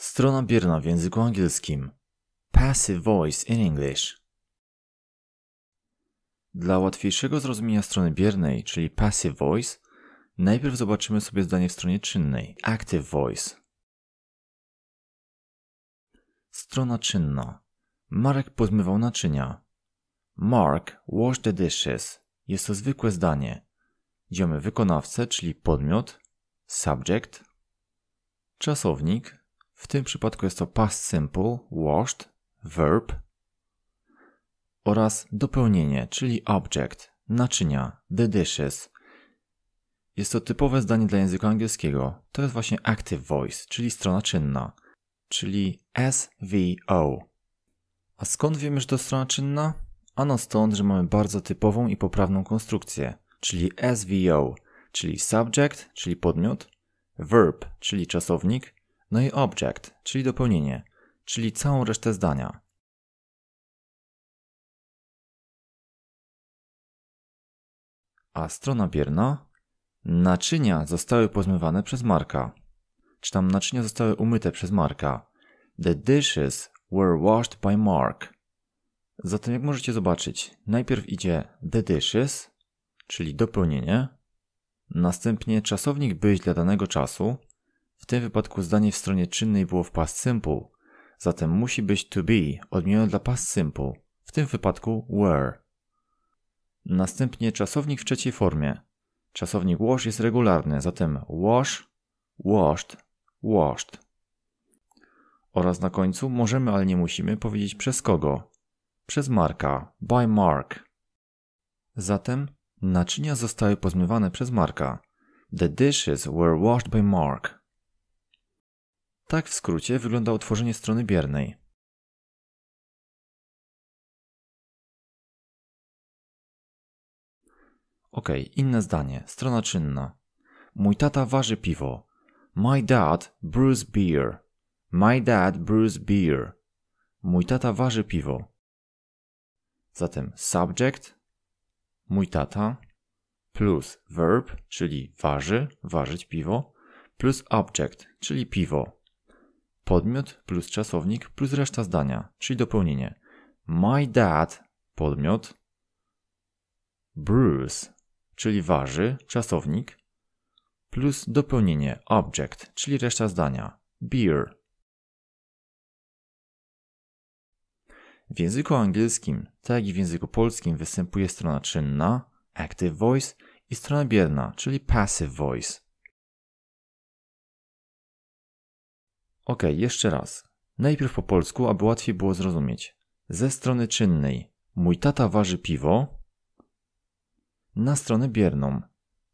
Strona bierna w języku angielskim. Passive voice in English. Dla łatwiejszego zrozumienia strony biernej, czyli passive voice, najpierw zobaczymy sobie zdanie w stronie czynnej active voice. Strona czynna. Marek pozmywał naczynia. Mark washed the dishes. Jest to zwykłe zdanie, gdzie mamy wykonawcę, czyli podmiot, subject, czasownik, w tym przypadku jest to past simple, washed, verb oraz dopełnienie, czyli object, naczynia, the dishes. Jest to typowe zdanie dla języka angielskiego. To jest właśnie active voice, czyli strona czynna, czyli SVO. A skąd wiemy, że to strona czynna? Ano stąd, że mamy bardzo typową i poprawną konstrukcję, czyli SVO, czyli subject, czyli podmiot, verb, czyli czasownik no i object, czyli dopełnienie, czyli całą resztę zdania. A strona bierna? Naczynia zostały pozmywane przez Marka. Czy tam naczynia zostały umyte przez Marka? The dishes were washed by Mark. Zatem jak możecie zobaczyć, najpierw idzie the dishes, czyli dopełnienie, następnie czasownik być dla danego czasu, tym wypadku zdanie w stronie czynnej było w past simple, zatem musi być to be odmienione dla past simple, w tym wypadku were. Następnie czasownik w trzeciej formie. Czasownik wash jest regularny, zatem wash, washed, washed. Oraz na końcu możemy, ale nie musimy powiedzieć przez kogo. Przez Marka, by Mark. Zatem naczynia zostały pozmywane przez Marka. The dishes were washed by Mark. Tak w skrócie wygląda utworzenie strony biernej. Ok, inne zdanie, strona czynna. Mój tata waży piwo. My dad brews beer. My dad brews beer. Mój tata waży piwo. Zatem subject, mój tata, plus verb, czyli waży, ważyć piwo, plus object, czyli piwo podmiot plus czasownik plus reszta zdania, czyli dopełnienie. My dad, podmiot, brews, czyli waży, czasownik, plus dopełnienie, object, czyli reszta zdania, beer. W języku angielskim, tak jak i w języku polskim, występuje strona czynna, active voice i strona bierna, czyli passive voice. Ok, jeszcze raz. Najpierw po polsku, aby łatwiej było zrozumieć. Ze strony czynnej. Mój tata waży piwo. Na stronę bierną.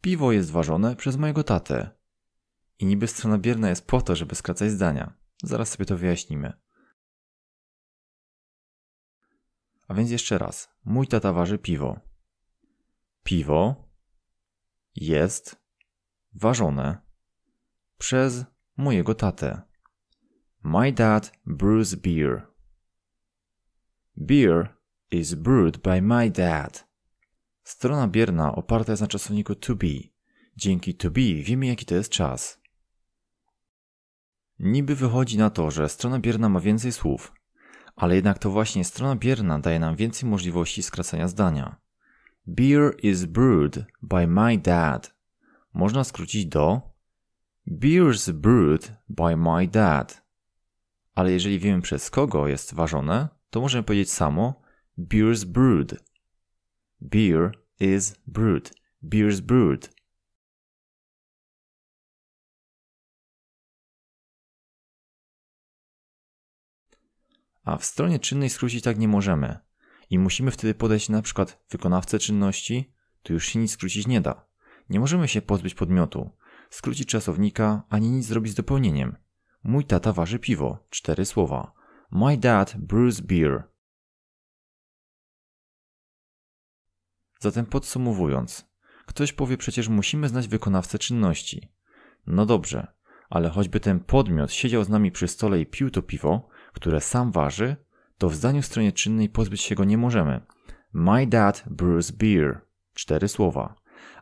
Piwo jest ważone przez mojego tatę. I niby strona bierna jest po to, żeby skracać zdania. Zaraz sobie to wyjaśnimy. A więc jeszcze raz. Mój tata waży piwo. Piwo jest ważone przez mojego tatę. My dad brews beer. Beer is brewed by my dad. Strona bierna oparta jest na czasowniku to be. Dzięki to be wiemy jaki to jest czas. Niby wychodzi na to, że strona bierna ma więcej słów, ale jednak to właśnie strona bierna daje nam więcej możliwości skracania zdania. Beer is brewed by my dad. Można skrócić do Beer's brewed by my dad ale jeżeli wiemy przez kogo jest ważone, to możemy powiedzieć samo beer's brewed. Beer is brewed. Beer's brewed. A w stronie czynnej skrócić tak nie możemy. I musimy wtedy podejść na przykład wykonawcę czynności, tu już się nic skrócić nie da. Nie możemy się pozbyć podmiotu, skrócić czasownika, ani nic zrobić z dopełnieniem. Mój tata waży piwo. Cztery słowa. My dad brews beer. Zatem podsumowując, ktoś powie przecież musimy znać wykonawcę czynności. No dobrze, ale choćby ten podmiot siedział z nami przy stole i pił to piwo, które sam waży, to w zdaniu w stronie czynnej pozbyć się go nie możemy. My dad brews beer. Cztery słowa.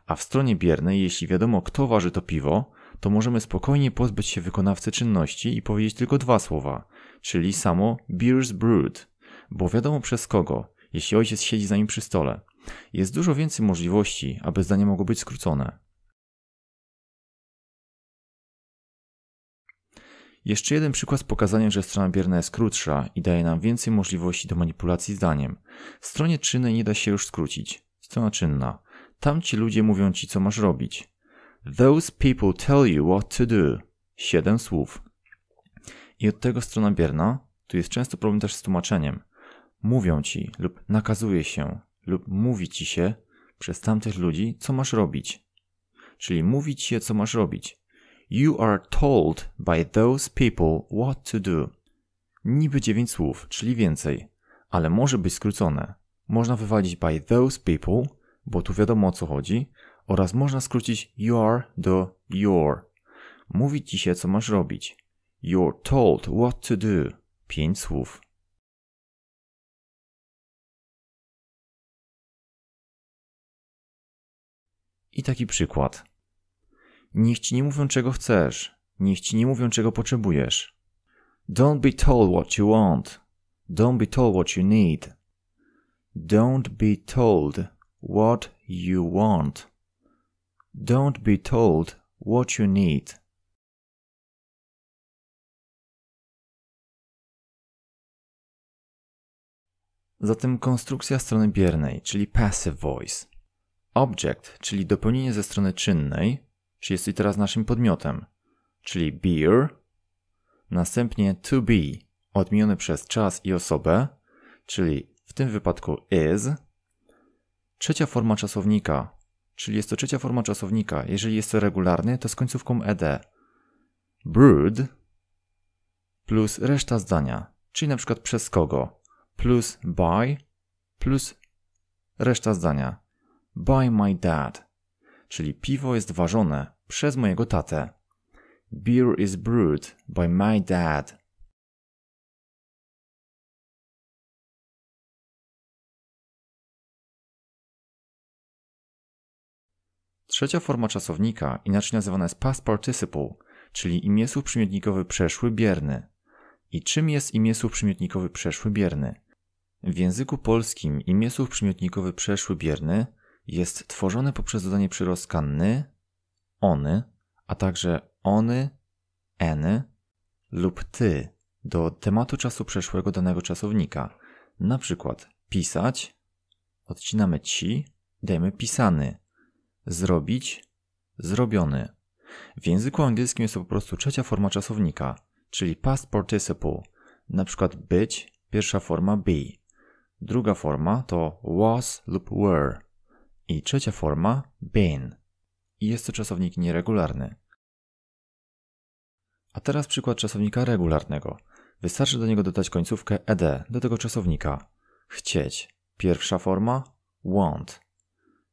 A w stronie biernej, jeśli wiadomo kto waży to piwo, to możemy spokojnie pozbyć się wykonawcy czynności i powiedzieć tylko dwa słowa, czyli samo beer's brewed, bo wiadomo przez kogo, jeśli ojciec siedzi za nim przy stole. Jest dużo więcej możliwości, aby zdanie mogło być skrócone. Jeszcze jeden przykład z pokazaniem, że strona bierna jest krótsza i daje nam więcej możliwości do manipulacji zdaniem. Stronie czynnej nie da się już skrócić. Strona czynna. Tam ci ludzie mówią ci, co masz robić. Those people tell you what to do. Siedem słów. I od tego strona bierna, tu jest często problem też z tłumaczeniem. Mówią ci lub nakazuje się lub mówi ci się przez tamtych ludzi, co masz robić. Czyli mówi ci się, co masz robić. You are told by those people what to do. Niby dziewięć słów, czyli więcej, ale może być skrócone. Można wywalić by those people, bo tu wiadomo o co chodzi, oraz można skrócić your do your. Mówi ci się, co masz robić. You're told what to do. Pięć słów. I taki przykład. Niech ci nie mówią czego chcesz. Niech ci nie mówią czego potrzebujesz. Don't be told what you want. Don't be told what you need. Don't be told what you want. Don't be told what you need. Zatem konstrukcja strony biernej, czyli passive voice. Object, czyli dopełnienie ze strony czynnej, czy jest i teraz naszym podmiotem, czyli beer. Następnie to be, odmieniony przez czas i osobę, czyli w tym wypadku is. Trzecia forma czasownika, czyli jest to trzecia forma czasownika. Jeżeli jest to regularny, to z końcówką ed. Brewed plus reszta zdania, czyli na przykład przez kogo, plus by plus reszta zdania. By my dad, czyli piwo jest ważone przez mojego tatę. Beer is brewed by my dad. Trzecia forma czasownika, inaczej nazywana jest past participle, czyli imiesłów przymiotnikowy przeszły bierny. I czym jest imiesłów przymiotnikowy przeszły bierny? W języku polskim imiesłów przymiotnikowy przeszły bierny jest tworzone poprzez dodanie przyrostka ny, ony, a także ony, eny lub ty do tematu czasu przeszłego danego czasownika. Na przykład pisać, odcinamy ci, dajemy pisany zrobić, zrobiony. W języku angielskim jest to po prostu trzecia forma czasownika, czyli past participle, na przykład być, pierwsza forma be. Druga forma to was lub were. I trzecia forma been. I jest to czasownik nieregularny. A teraz przykład czasownika regularnego. Wystarczy do niego dodać końcówkę ed do tego czasownika. Chcieć. Pierwsza forma want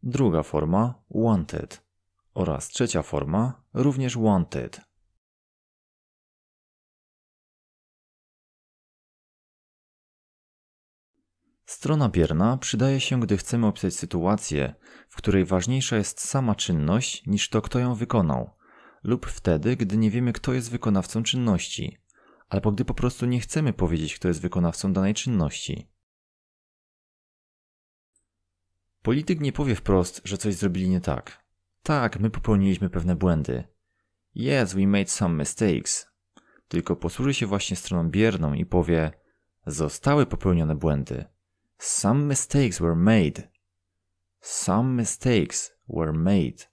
druga forma wanted oraz trzecia forma również wanted. Strona bierna przydaje się, gdy chcemy opisać sytuację, w której ważniejsza jest sama czynność niż to, kto ją wykonał, lub wtedy, gdy nie wiemy, kto jest wykonawcą czynności, albo gdy po prostu nie chcemy powiedzieć, kto jest wykonawcą danej czynności. Polityk nie powie wprost, że coś zrobili nie tak. Tak, my popełniliśmy pewne błędy. Yes, we made some mistakes. Tylko posłuży się właśnie stroną bierną i powie: Zostały popełnione błędy. Some mistakes were made. Some mistakes were made.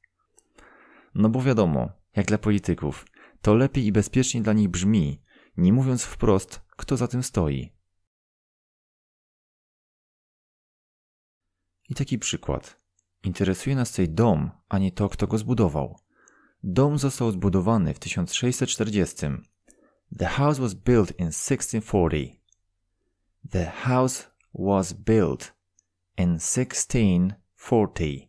No bo wiadomo, jak dla polityków, to lepiej i bezpieczniej dla nich brzmi, nie mówiąc wprost, kto za tym stoi. I taki przykład. Interesuje nas tutaj dom, a nie to, kto go zbudował. Dom został zbudowany w 1640. The house was built in 1640. The house was built in 1640.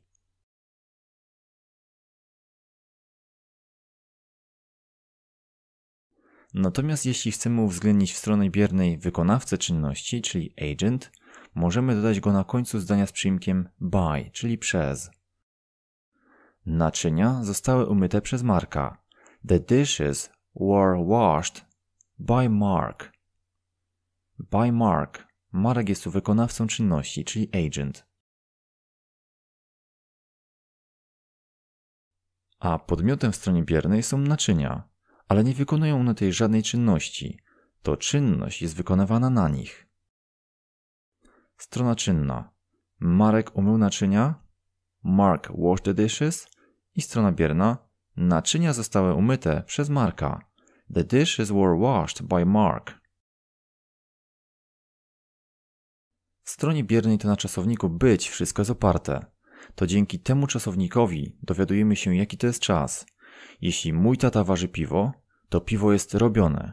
Natomiast jeśli chcemy uwzględnić w stronę biernej wykonawcę czynności, czyli agent, możemy dodać go na końcu zdania z przyimkiem by, czyli przez. Naczynia zostały umyte przez Marka. The dishes were washed by Mark. By Mark. Marek jest tu wykonawcą czynności, czyli agent. A podmiotem w stronie biernej są naczynia, ale nie wykonują one tej żadnej czynności. To czynność jest wykonywana na nich. Strona czynna. Marek umył naczynia. Mark washed the dishes. I strona bierna. Naczynia zostały umyte przez Marka. The dishes were washed by Mark. W stronie biernej to na czasowniku być wszystko jest oparte. To dzięki temu czasownikowi dowiadujemy się jaki to jest czas. Jeśli mój tata waży piwo, to piwo jest robione.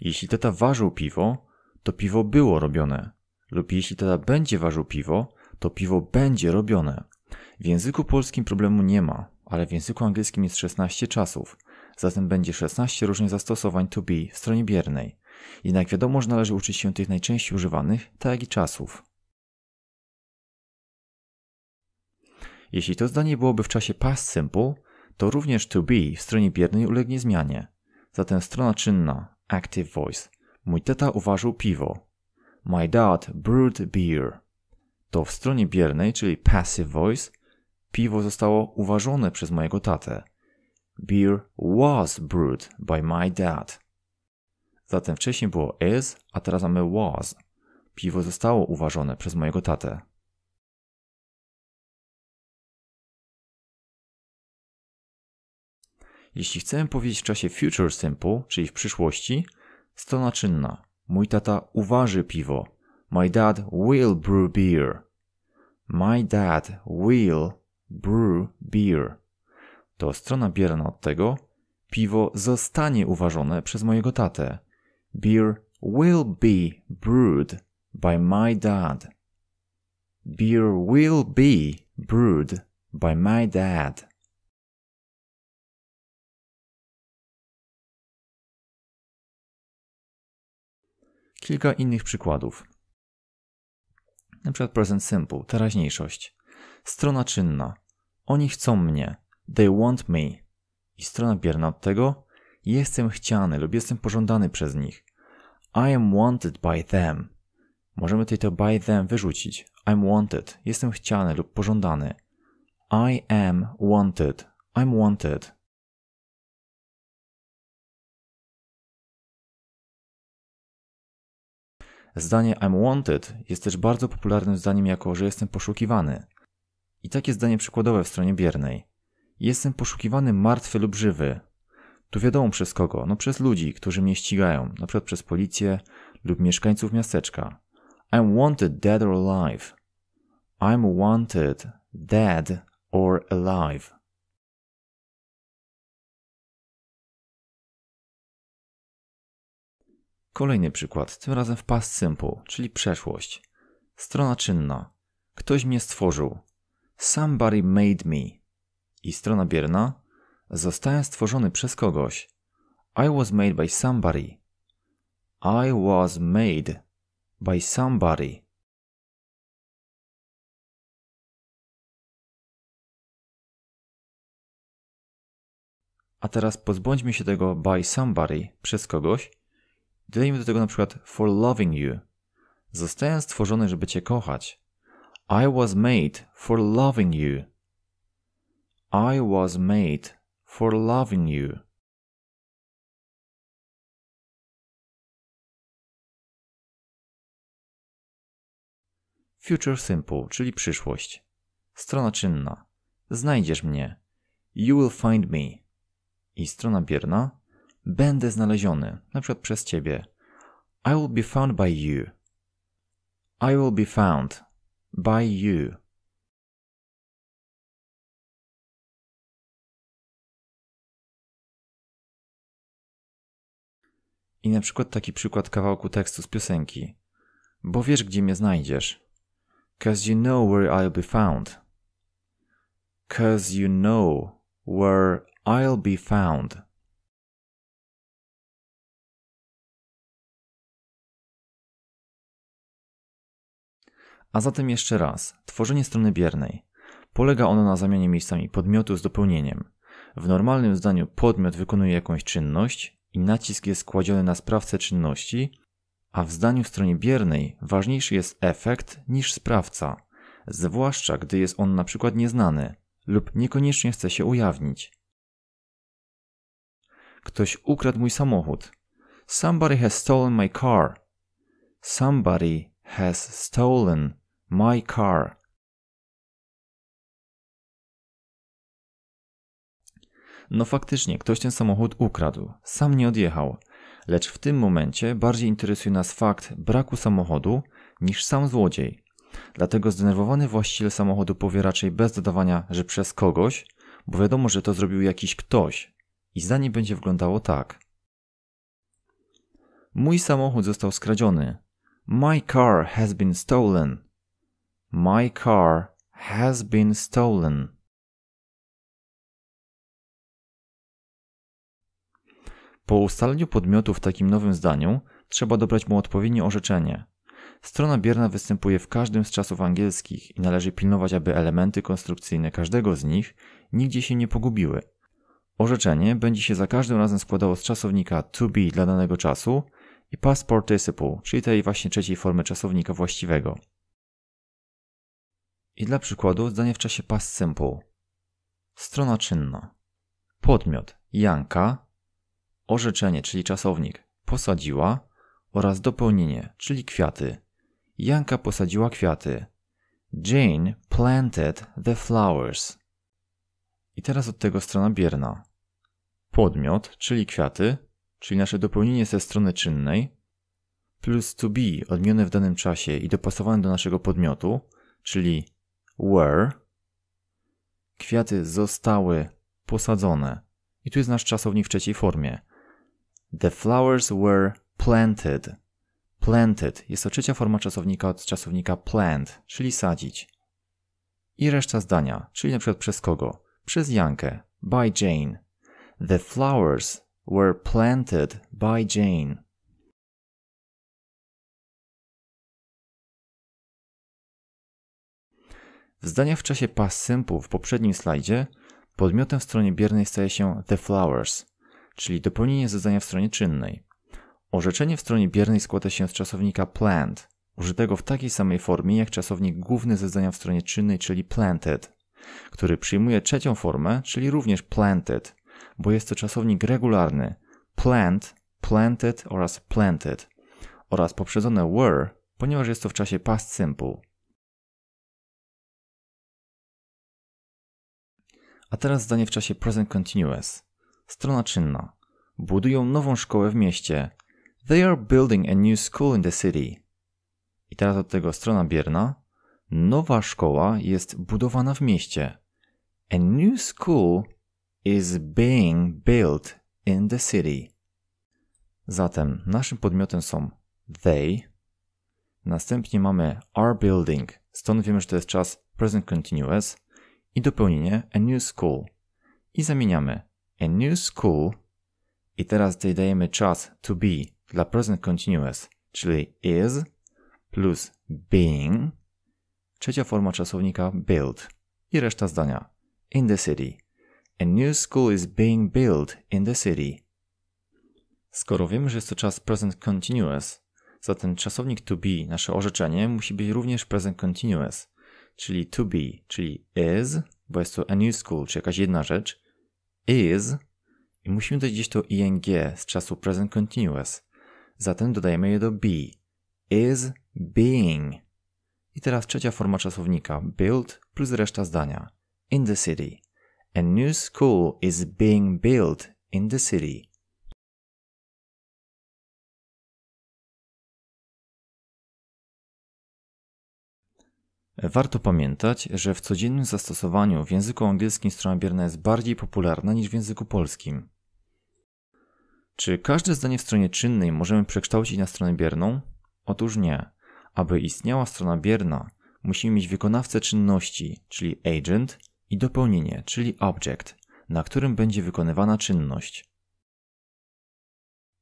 Jeśli tata ważył piwo, to piwo było robione lub jeśli tata będzie ważył piwo, to piwo będzie robione. W języku polskim problemu nie ma, ale w języku angielskim jest 16 czasów, zatem będzie 16 różnych zastosowań to be w stronie biernej. Jednak wiadomo, że należy uczyć się tych najczęściej używanych, tak jak i czasów. Jeśli to zdanie byłoby w czasie past simple, to również to be w stronie biernej ulegnie zmianie. Zatem strona czynna active voice. Mój tata uważał piwo My dad brewed beer. To w stronie biernej, czyli passive voice, piwo zostało uważone przez mojego tatę. Beer was brewed by my dad. Zatem wcześniej było is, a teraz mamy was. Piwo zostało uważone przez mojego tatę. Jeśli chcemy powiedzieć w czasie future simple, czyli w przyszłości, strona czynna. Mój tata uważy piwo. My dad will brew beer. My dad will brew beer. To strona bierna od tego, piwo zostanie uważone przez mojego tatę. Beer will be brewed by my dad. Beer will be brewed by my dad. Kilka innych przykładów. Na przykład present simple, teraźniejszość. Strona czynna. Oni chcą mnie. They want me. I strona bierna od tego jestem chciany lub jestem pożądany przez nich. I am wanted by them. Możemy tutaj to by them wyrzucić. I'm wanted. Jestem chciany lub pożądany. I am wanted. I'm wanted. Zdanie I'm wanted jest też bardzo popularnym zdaniem jako, że jestem poszukiwany. I takie zdanie przykładowe w stronie biernej. Jestem poszukiwany martwy lub żywy. Tu wiadomo przez kogo, no przez ludzi, którzy mnie ścigają, np. przez policję lub mieszkańców miasteczka. I'm wanted dead or alive. I'm wanted dead or alive. Kolejny przykład, tym razem w past simple, czyli przeszłość. Strona czynna. Ktoś mnie stworzył. Somebody made me. I strona bierna. Zostałem stworzony przez kogoś. I was made by somebody. I was made by somebody. A teraz pozbądźmy się tego by somebody przez kogoś Dodajmy do tego na przykład for loving you. Zostałem stworzony, żeby cię kochać. I was made for loving you. I was made for loving you. Future simple, czyli przyszłość. Strona czynna. Znajdziesz mnie. You will find me. I strona bierna. Będę znaleziony, na przykład przez ciebie. I will be found by you. I will be found by you. I na przykład taki przykład kawałku tekstu z piosenki. Bo wiesz, gdzie mnie znajdziesz. Cause you know where I'll be found. Cause you know where I'll be found. A zatem jeszcze raz, tworzenie strony biernej. Polega ono na zamianie miejscami podmiotu z dopełnieniem. W normalnym zdaniu podmiot wykonuje jakąś czynność i nacisk jest kładziony na sprawcę czynności, a w zdaniu w stronie biernej ważniejszy jest efekt niż sprawca, zwłaszcza gdy jest on na przykład nieznany lub niekoniecznie chce się ujawnić. Ktoś ukradł mój samochód. Somebody has stolen my car. Somebody has stolen My car. No faktycznie, ktoś ten samochód ukradł, sam nie odjechał. Lecz w tym momencie bardziej interesuje nas fakt braku samochodu niż sam złodziej. Dlatego zdenerwowany właściciel samochodu powie raczej bez dodawania, że przez kogoś, bo wiadomo, że to zrobił jakiś ktoś. I zdanie będzie wyglądało tak. Mój samochód został skradziony. My car has been stolen. My car has been stolen. Po ustaleniu podmiotu w takim nowym zdaniu trzeba dobrać mu odpowiednie orzeczenie. Strona bierna występuje w każdym z czasów angielskich i należy pilnować, aby elementy konstrukcyjne każdego z nich nigdzie się nie pogubiły. Orzeczenie będzie się za każdym razem składało z czasownika to be dla danego czasu i past participle, czyli tej właśnie trzeciej formy czasownika właściwego. I dla przykładu zdanie w czasie past simple. Strona czynna. Podmiot Janka. Orzeczenie, czyli czasownik posadziła oraz dopełnienie, czyli kwiaty. Janka posadziła kwiaty. Jane planted the flowers. I teraz od tego strona bierna. Podmiot, czyli kwiaty, czyli nasze dopełnienie ze strony czynnej, plus to be odmienne w danym czasie i dopasowane do naszego podmiotu, czyli were. Kwiaty zostały posadzone. I tu jest nasz czasownik w trzeciej formie. The flowers were planted. Planted jest to trzecia forma czasownika od czasownika plant, czyli sadzić. I reszta zdania, czyli na przykład przez kogo? Przez Jankę, by Jane. The flowers were planted by Jane. Zdania w czasie past simple w poprzednim slajdzie podmiotem w stronie biernej staje się the flowers, czyli dopełnienie zadania w stronie czynnej. Orzeczenie w stronie biernej składa się z czasownika plant, użytego w takiej samej formie jak czasownik główny zadania w stronie czynnej, czyli planted, który przyjmuje trzecią formę, czyli również planted, bo jest to czasownik regularny plant, planted oraz planted oraz poprzedzone were, ponieważ jest to w czasie past simple. A teraz zdanie w czasie present continuous. Strona czynna. Budują nową szkołę w mieście. They are building a new school in the city. I teraz od tego strona bierna. Nowa szkoła jest budowana w mieście. A new school is being built in the city. Zatem naszym podmiotem są they. Następnie mamy are building. Stąd wiemy, że to jest czas present continuous i dopełnienie a new school. I zamieniamy a new school i teraz tutaj dajemy czas to be dla present continuous, czyli is plus being. Trzecia forma czasownika build i reszta zdania in the city. A new school is being built in the city. Skoro wiemy, że jest to czas present continuous, zatem czasownik to be, nasze orzeczenie, musi być również present continuous czyli to be, czyli is, bo jest to a new school, czy jakaś jedna rzecz, is i musimy dodać gdzieś to ing z czasu present continuous. Zatem dodajemy je do be. Is being. I teraz trzecia forma czasownika, build plus reszta zdania. In the city. A new school is being built in the city. Warto pamiętać, że w codziennym zastosowaniu w języku angielskim strona bierna jest bardziej popularna niż w języku polskim. Czy każde zdanie w stronie czynnej możemy przekształcić na stronę bierną? Otóż nie. Aby istniała strona bierna, musimy mieć wykonawcę czynności, czyli agent, i dopełnienie, czyli object, na którym będzie wykonywana czynność.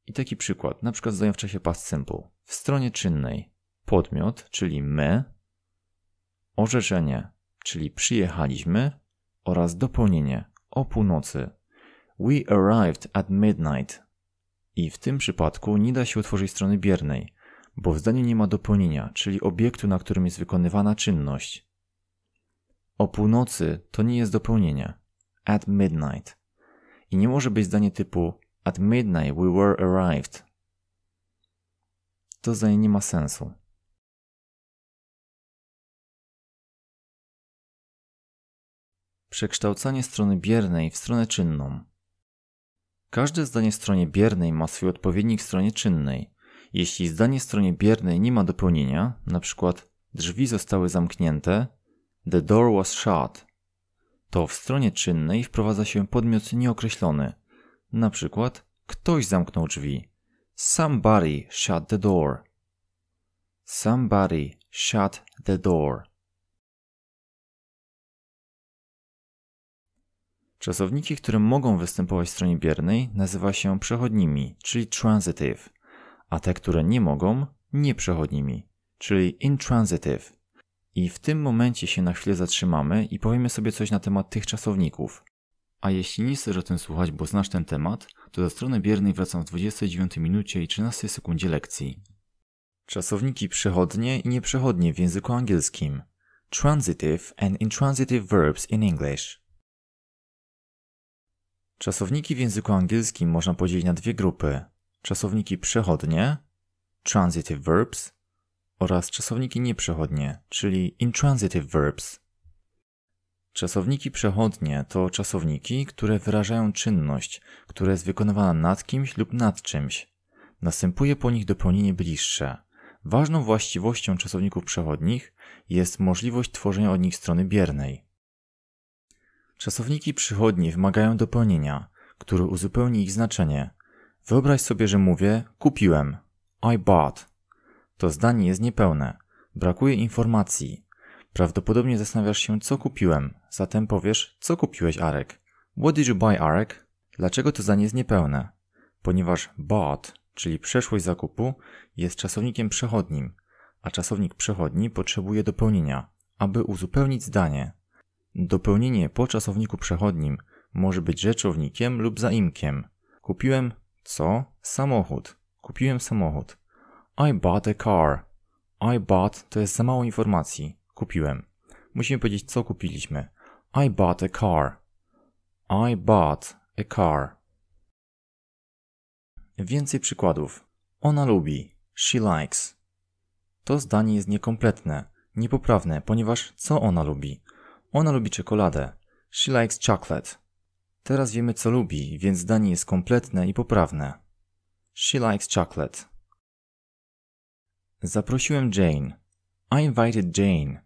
I taki przykład, na przykład zdanie w czasie past simple. W stronie czynnej podmiot, czyli my, Orzeczenie, czyli przyjechaliśmy oraz dopełnienie o północy. We arrived at midnight. I w tym przypadku nie da się utworzyć strony biernej, bo w zdaniu nie ma dopełnienia, czyli obiektu, na którym jest wykonywana czynność. O północy to nie jest dopełnienie. At midnight. I nie może być zdanie typu At midnight we were arrived. To zdanie nie ma sensu. Przekształcanie strony biernej w stronę czynną. Każde zdanie stronie biernej ma swój odpowiednik w stronie czynnej. Jeśli zdanie stronie biernej nie ma dopełnienia, np. drzwi zostały zamknięte, the door was shut, to w stronie czynnej wprowadza się podmiot nieokreślony, np. ktoś zamknął drzwi. Somebody shut the door. Somebody shut the door. Czasowniki, które mogą występować w stronie biernej, nazywa się przechodnimi, czyli transitive, a te, które nie mogą, nieprzechodnimi, czyli intransitive. I w tym momencie się na chwilę zatrzymamy i powiemy sobie coś na temat tych czasowników. A jeśli nie chcesz o tym słuchać, bo znasz ten temat, to do strony biernej wracam w 29 minucie i 13 sekundzie lekcji. Czasowniki przechodnie i nieprzechodnie w języku angielskim. Transitive and intransitive verbs in English. Czasowniki w języku angielskim można podzielić na dwie grupy: czasowniki przechodnie, transitive verbs, oraz czasowniki nieprzechodnie, czyli intransitive verbs. Czasowniki przechodnie to czasowniki, które wyrażają czynność, która jest wykonywana nad kimś lub nad czymś. Następuje po nich dopełnienie bliższe. Ważną właściwością czasowników przechodnich jest możliwość tworzenia od nich strony biernej. Czasowniki przychodni wymagają dopełnienia, który uzupełni ich znaczenie. Wyobraź sobie, że mówię kupiłem. I bought. To zdanie jest niepełne. Brakuje informacji. Prawdopodobnie zastanawiasz się, co kupiłem, zatem powiesz, co kupiłeś, Arek. What did you buy, Arek? Dlaczego to zdanie jest niepełne? Ponieważ bought, czyli przeszłość zakupu, jest czasownikiem przechodnim, a czasownik przechodni potrzebuje dopełnienia, aby uzupełnić zdanie. Dopełnienie po czasowniku przechodnim może być rzeczownikiem lub zaimkiem. Kupiłem co? Samochód. Kupiłem samochód. I bought a car. I bought to jest za mało informacji. Kupiłem. Musimy powiedzieć, co kupiliśmy. I bought a car. I bought a car. Więcej przykładów. Ona lubi. She likes. To zdanie jest niekompletne, niepoprawne, ponieważ co ona lubi? Ona lubi czekoladę. She likes chocolate. Teraz wiemy co lubi, więc zdanie jest kompletne i poprawne. She likes chocolate. Zaprosiłem Jane. I invited Jane.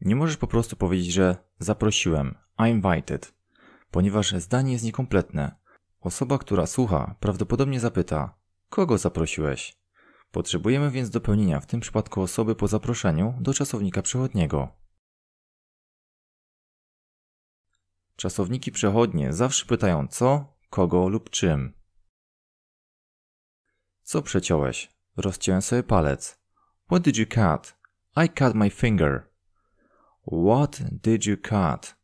Nie możesz po prostu powiedzieć, że zaprosiłem. I invited. Ponieważ zdanie jest niekompletne. Osoba, która słucha, prawdopodobnie zapyta: Kogo zaprosiłeś? Potrzebujemy więc dopełnienia w tym przypadku osoby po zaproszeniu do czasownika przewodniego. Czasowniki przechodnie zawsze pytają co, kogo lub czym. Co przeciąłeś? Rozciąłem sobie palec. What did you cut? I cut my finger. What did you cut?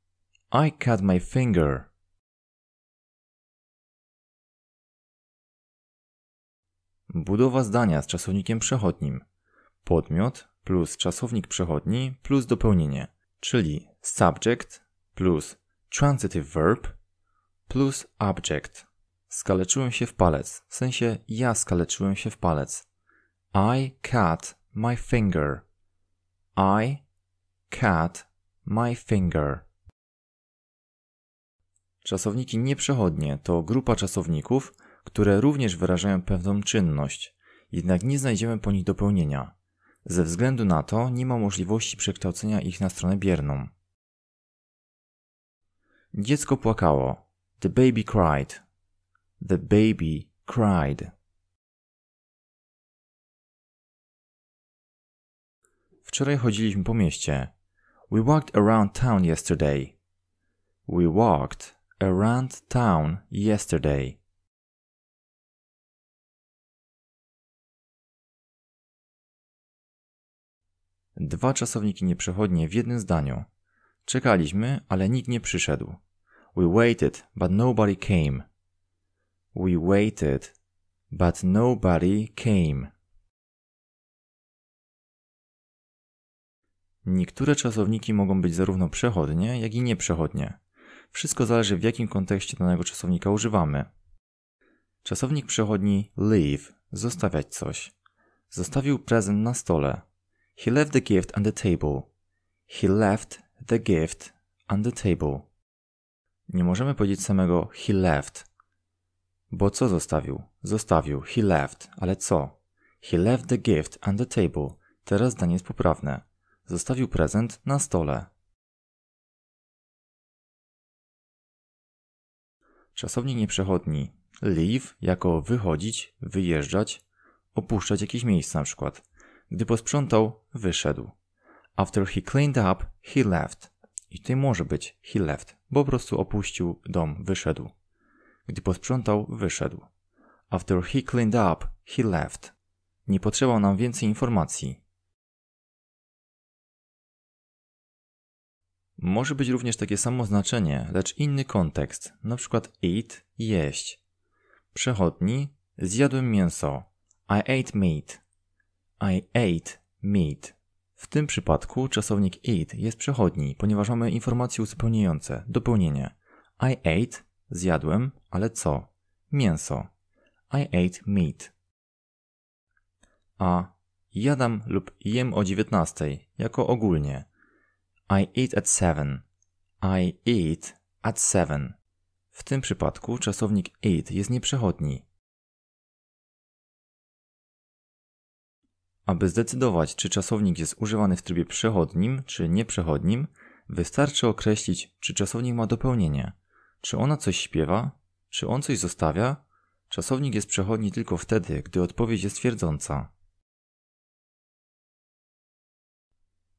I cut my finger. Budowa zdania z czasownikiem przechodnim. Podmiot plus czasownik przechodni plus dopełnienie, czyli subject plus Transitive verb plus object. Skaleczyłem się w palec. W sensie ja skaleczyłem się w palec. I cut my finger. I cut my finger. Czasowniki nieprzechodnie to grupa czasowników, które również wyrażają pewną czynność, jednak nie znajdziemy po nich dopełnienia. Ze względu na to nie ma możliwości przekształcenia ich na stronę bierną. Dziecko płakało. The baby cried. The baby cried. Wczoraj chodziliśmy po mieście. We walked around town yesterday. We walked around town yesterday. Dwa czasowniki nieprzechodnie w jednym zdaniu. Czekaliśmy, ale nikt nie przyszedł. We waited, but nobody came. We waited, but nobody came. Niektóre czasowniki mogą być zarówno przechodnie, jak i nieprzechodnie. Wszystko zależy w jakim kontekście danego czasownika używamy. Czasownik przechodni leave, zostawiać coś. Zostawił prezent na stole. He left the gift on the table. He left the gift on the table. Nie możemy powiedzieć samego he left, bo co zostawił? Zostawił, he left, ale co? He left the gift on the table. Teraz zdanie jest poprawne. Zostawił prezent na stole. Czasownik nieprzechodni. Leave jako wychodzić, wyjeżdżać, opuszczać jakieś miejsce na przykład. Gdy posprzątał, wyszedł. After he cleaned up, he left. I tutaj może być he left, bo po prostu opuścił dom, wyszedł. Gdy posprzątał, wyszedł. After he cleaned up, he left. Nie potrzeba nam więcej informacji. Może być również takie samo znaczenie, lecz inny kontekst, Na przykład eat, jeść. Przechodni, zjadłem mięso. I ate meat. I ate meat. W tym przypadku czasownik eat jest przechodni, ponieważ mamy informacje uzupełniające, dopełnienie. I ate, zjadłem, ale co? Mięso. I ate meat. A jadam lub jem o 19 jako ogólnie. I eat at 7. I eat at 7. W tym przypadku czasownik eat jest nieprzechodni, Aby zdecydować, czy czasownik jest używany w trybie przechodnim czy nieprzechodnim, wystarczy określić, czy czasownik ma dopełnienie, czy ona coś śpiewa, czy on coś zostawia. Czasownik jest przechodni tylko wtedy, gdy odpowiedź jest twierdząca.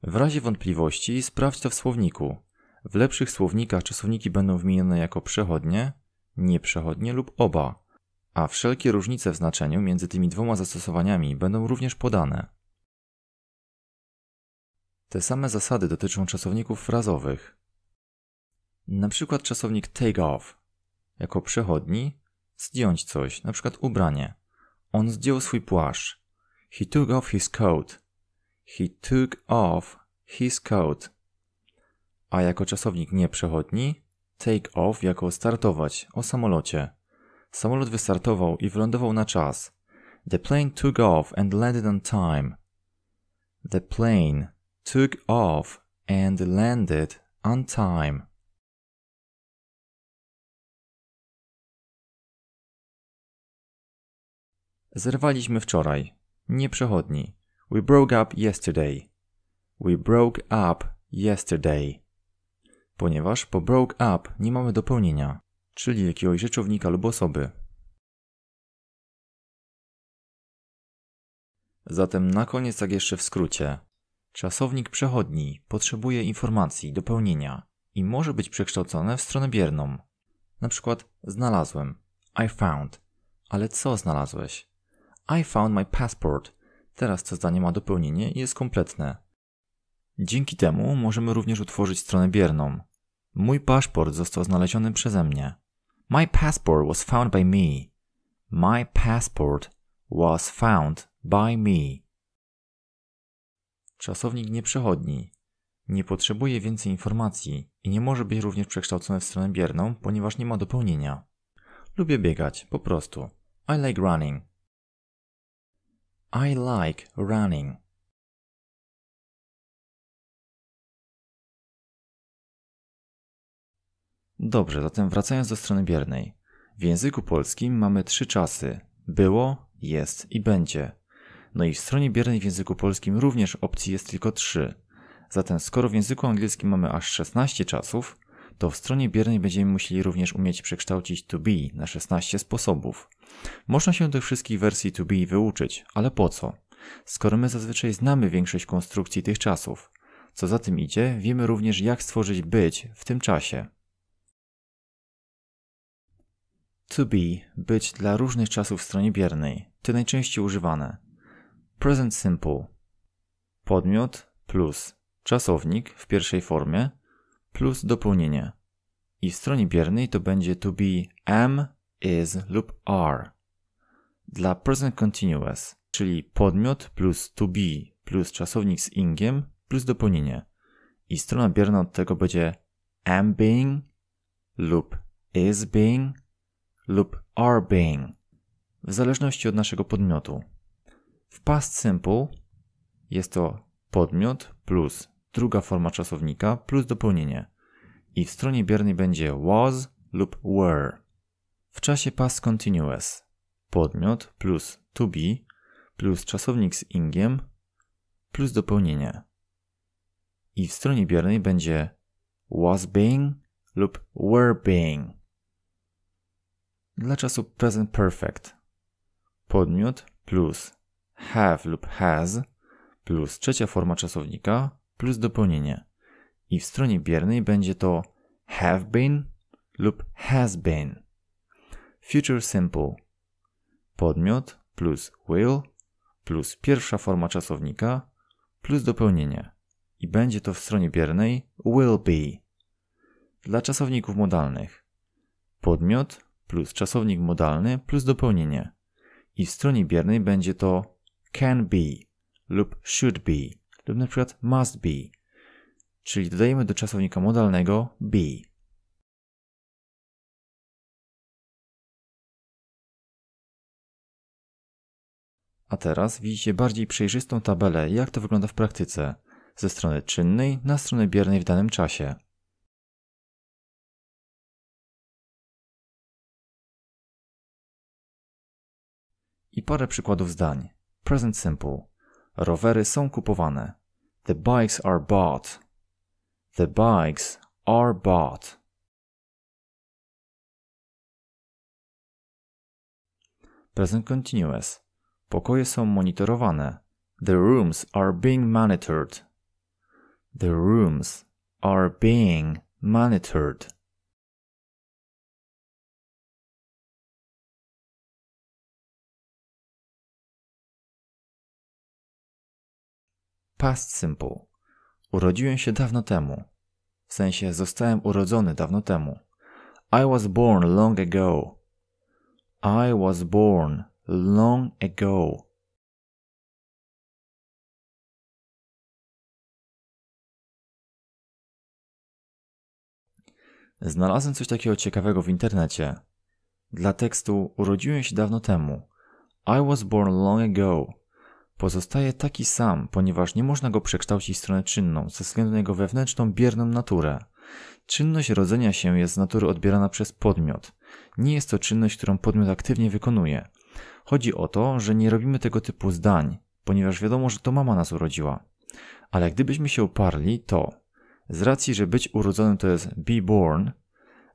W razie wątpliwości sprawdź to w słowniku. W lepszych słownikach czasowniki będą wymienione jako przechodnie, nieprzechodnie lub oba a wszelkie różnice w znaczeniu między tymi dwoma zastosowaniami będą również podane. Te same zasady dotyczą czasowników frazowych. Na przykład czasownik take off. Jako przechodni zdjąć coś, na przykład ubranie. On zdjął swój płaszcz. He took off his coat. He took off his coat. A jako czasownik nieprzechodni take off jako startować o samolocie. Samolot wystartował i wylądował na czas. The plane took off and landed on time. The plane took off and landed on time. Zerwaliśmy wczoraj. Nieprzechodni. We broke up yesterday. We broke up yesterday. Ponieważ po broke up nie mamy dopełnienia czyli jakiegoś rzeczownika lub osoby. Zatem na koniec tak jeszcze w skrócie. Czasownik przechodni potrzebuje informacji, dopełnienia i może być przekształcone w stronę bierną. Na przykład znalazłem, I found, ale co znalazłeś? I found my passport. Teraz to zdanie ma dopełnienie i jest kompletne. Dzięki temu możemy również utworzyć stronę bierną. Mój paszport został znaleziony przeze mnie. My passport was found by me. My passport was found by me. Czasownik nieprzechodni. Nie potrzebuje więcej informacji i nie może być również przekształcony w stronę bierną, ponieważ nie ma dopełnienia. Lubię biegać, po prostu. I like running. I like running. Dobrze, zatem wracając do strony biernej. W języku polskim mamy trzy czasy: było, jest i będzie. No i w stronie biernej w języku polskim również opcji jest tylko trzy. Zatem skoro w języku angielskim mamy aż 16 czasów, to w stronie biernej będziemy musieli również umieć przekształcić to be na 16 sposobów. Można się tych wszystkich wersji to be wyuczyć, ale po co? Skoro my zazwyczaj znamy większość konstrukcji tych czasów. Co za tym idzie, wiemy również jak stworzyć być w tym czasie. To be być dla różnych czasów w stronie biernej, te najczęściej używane. Present simple. Podmiot plus czasownik w pierwszej formie plus dopełnienie. I w stronie biernej to będzie to be am, is lub are. Dla present continuous, czyli podmiot plus to be plus czasownik z ingiem plus dopełnienie. I strona bierna od tego będzie am being lub is being lub are being, w zależności od naszego podmiotu. W past simple jest to podmiot plus druga forma czasownika plus dopełnienie. I w stronie biernej będzie was lub were. W czasie past continuous podmiot plus to be plus czasownik z ingiem plus dopełnienie. I w stronie biernej będzie was being lub were being dla czasu present perfect. Podmiot plus have lub has plus trzecia forma czasownika plus dopełnienie. I w stronie biernej będzie to have been lub has been. Future simple. Podmiot plus will plus pierwsza forma czasownika plus dopełnienie. I będzie to w stronie biernej will be. Dla czasowników modalnych. Podmiot plus czasownik modalny plus dopełnienie. I w stronie biernej będzie to can be lub should be lub na przykład must be. Czyli dodajemy do czasownika modalnego be. A teraz widzicie bardziej przejrzystą tabelę, jak to wygląda w praktyce, ze strony czynnej na stronę biernej w danym czasie. parę przykładów zdań. Present simple. Rowery są kupowane. The bikes are bought. The bikes are bought. Present continuous. Pokoje są monitorowane. The rooms are being monitored. The rooms are being monitored. Past simple. Urodziłem się dawno temu. W sensie zostałem urodzony dawno temu. I was born long ago. I was born long ago. Znalazłem coś takiego ciekawego w internecie. Dla tekstu urodziłem się dawno temu. I was born long ago Pozostaje taki sam, ponieważ nie można go przekształcić w stronę czynną ze względu na jego wewnętrzną, bierną naturę. Czynność rodzenia się jest z natury odbierana przez podmiot. Nie jest to czynność, którą podmiot aktywnie wykonuje. Chodzi o to, że nie robimy tego typu zdań, ponieważ wiadomo, że to mama nas urodziła. Ale gdybyśmy się uparli, to z racji, że być urodzonym to jest be born,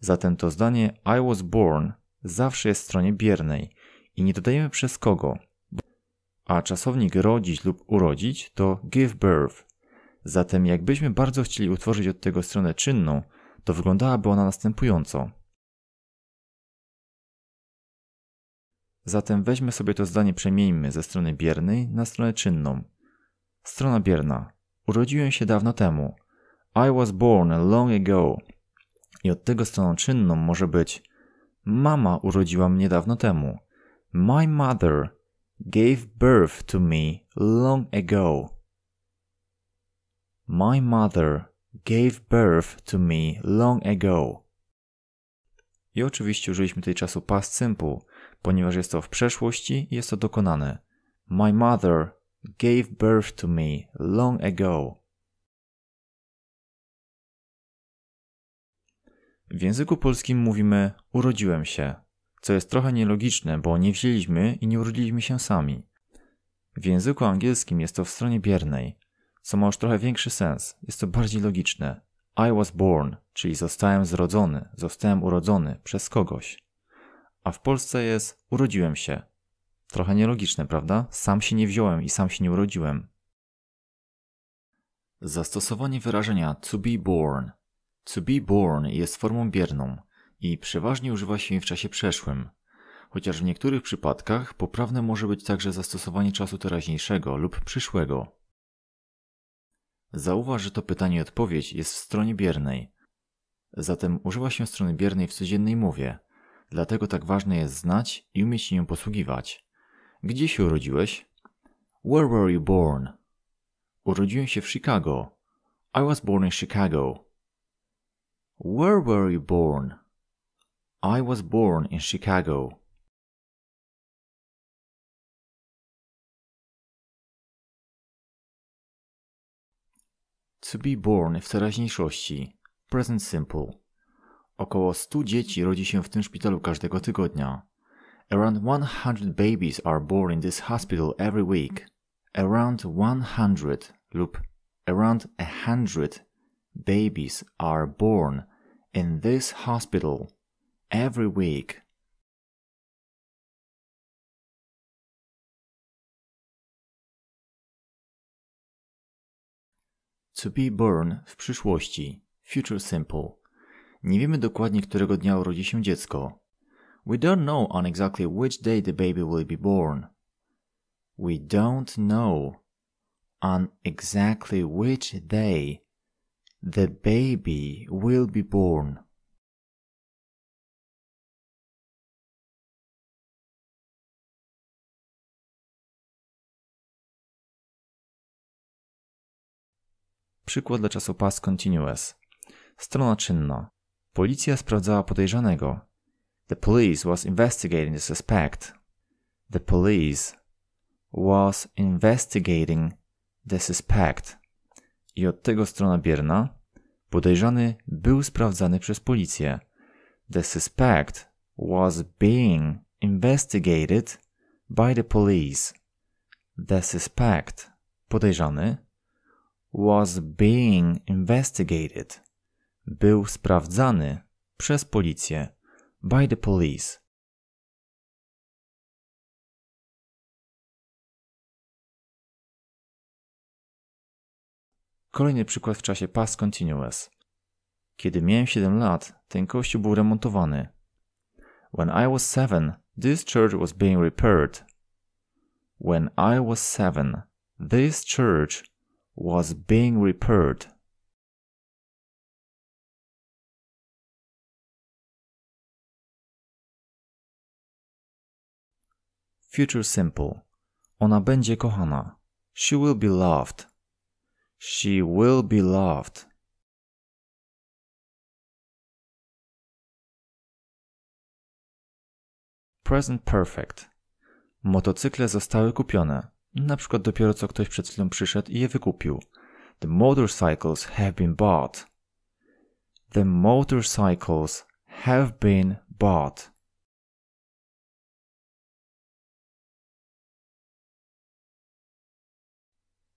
zatem to zdanie I was born zawsze jest w stronie biernej i nie dodajemy przez kogo, a czasownik rodzić lub urodzić to give birth. Zatem jakbyśmy bardzo chcieli utworzyć od tego stronę czynną, to wyglądałaby ona następująco. Zatem weźmy sobie to zdanie, przemieńmy ze strony biernej na stronę czynną. Strona bierna. Urodziłem się dawno temu. I was born long ago. I od tego stroną czynną może być Mama urodziła mnie dawno temu. My mother gave birth to me long ago. My mother gave birth to me long ago. I oczywiście użyliśmy tej czasu past simple, ponieważ jest to w przeszłości i jest to dokonane. My mother gave birth to me long ago. W języku polskim mówimy urodziłem się co jest trochę nielogiczne, bo nie wzięliśmy i nie urodziliśmy się sami. W języku angielskim jest to w stronie biernej, co ma już trochę większy sens, jest to bardziej logiczne. I was born, czyli zostałem zrodzony, zostałem urodzony przez kogoś. A w Polsce jest urodziłem się. Trochę nielogiczne, prawda? Sam się nie wziąłem i sam się nie urodziłem. Zastosowanie wyrażenia to be born. To be born jest formą bierną i przeważnie używa się jej w czasie przeszłym. Chociaż w niektórych przypadkach poprawne może być także zastosowanie czasu teraźniejszego lub przyszłego. Zauważ, że to pytanie i odpowiedź jest w stronie biernej. Zatem używa się strony biernej w codziennej mowie. Dlatego tak ważne jest znać i umieć się nią posługiwać. Gdzie się urodziłeś? Where were you born? Urodziłem się w Chicago. I was born in Chicago. Where were you born? I was born in Chicago. To be born w teraźniejszości. Present simple. Około 100 dzieci rodzi się w tym szpitalu każdego tygodnia. Around 100 babies are born in this hospital every week. Around 100 lub around 100 babies are born in this hospital every week. To be born w przyszłości, future simple. Nie wiemy dokładnie, którego dnia urodzi się dziecko. We don't know on exactly which day the baby will be born. We don't know on exactly which day the baby will be born. przykład dla czasopas Continuous. Strona czynna. Policja sprawdzała podejrzanego. The police was investigating the suspect. The police was investigating the suspect. I od tego strona bierna. Podejrzany był sprawdzany przez policję. The suspect was being investigated by the police. The suspect, podejrzany, was being investigated. Był sprawdzany przez policję. By the police. Kolejny przykład w czasie past continuous. Kiedy miałem 7 lat, ten kościół był remontowany. When I was 7, this church was being repaired. When I was 7, this church was being repaired. Future simple. Ona będzie kochana. She will be loved. She will be loved. Present perfect. Motocykle zostały kupione. Na przykład dopiero co ktoś przed chwilą przyszedł i je wykupił. The motorcycles have been bought. The motorcycles have been bought.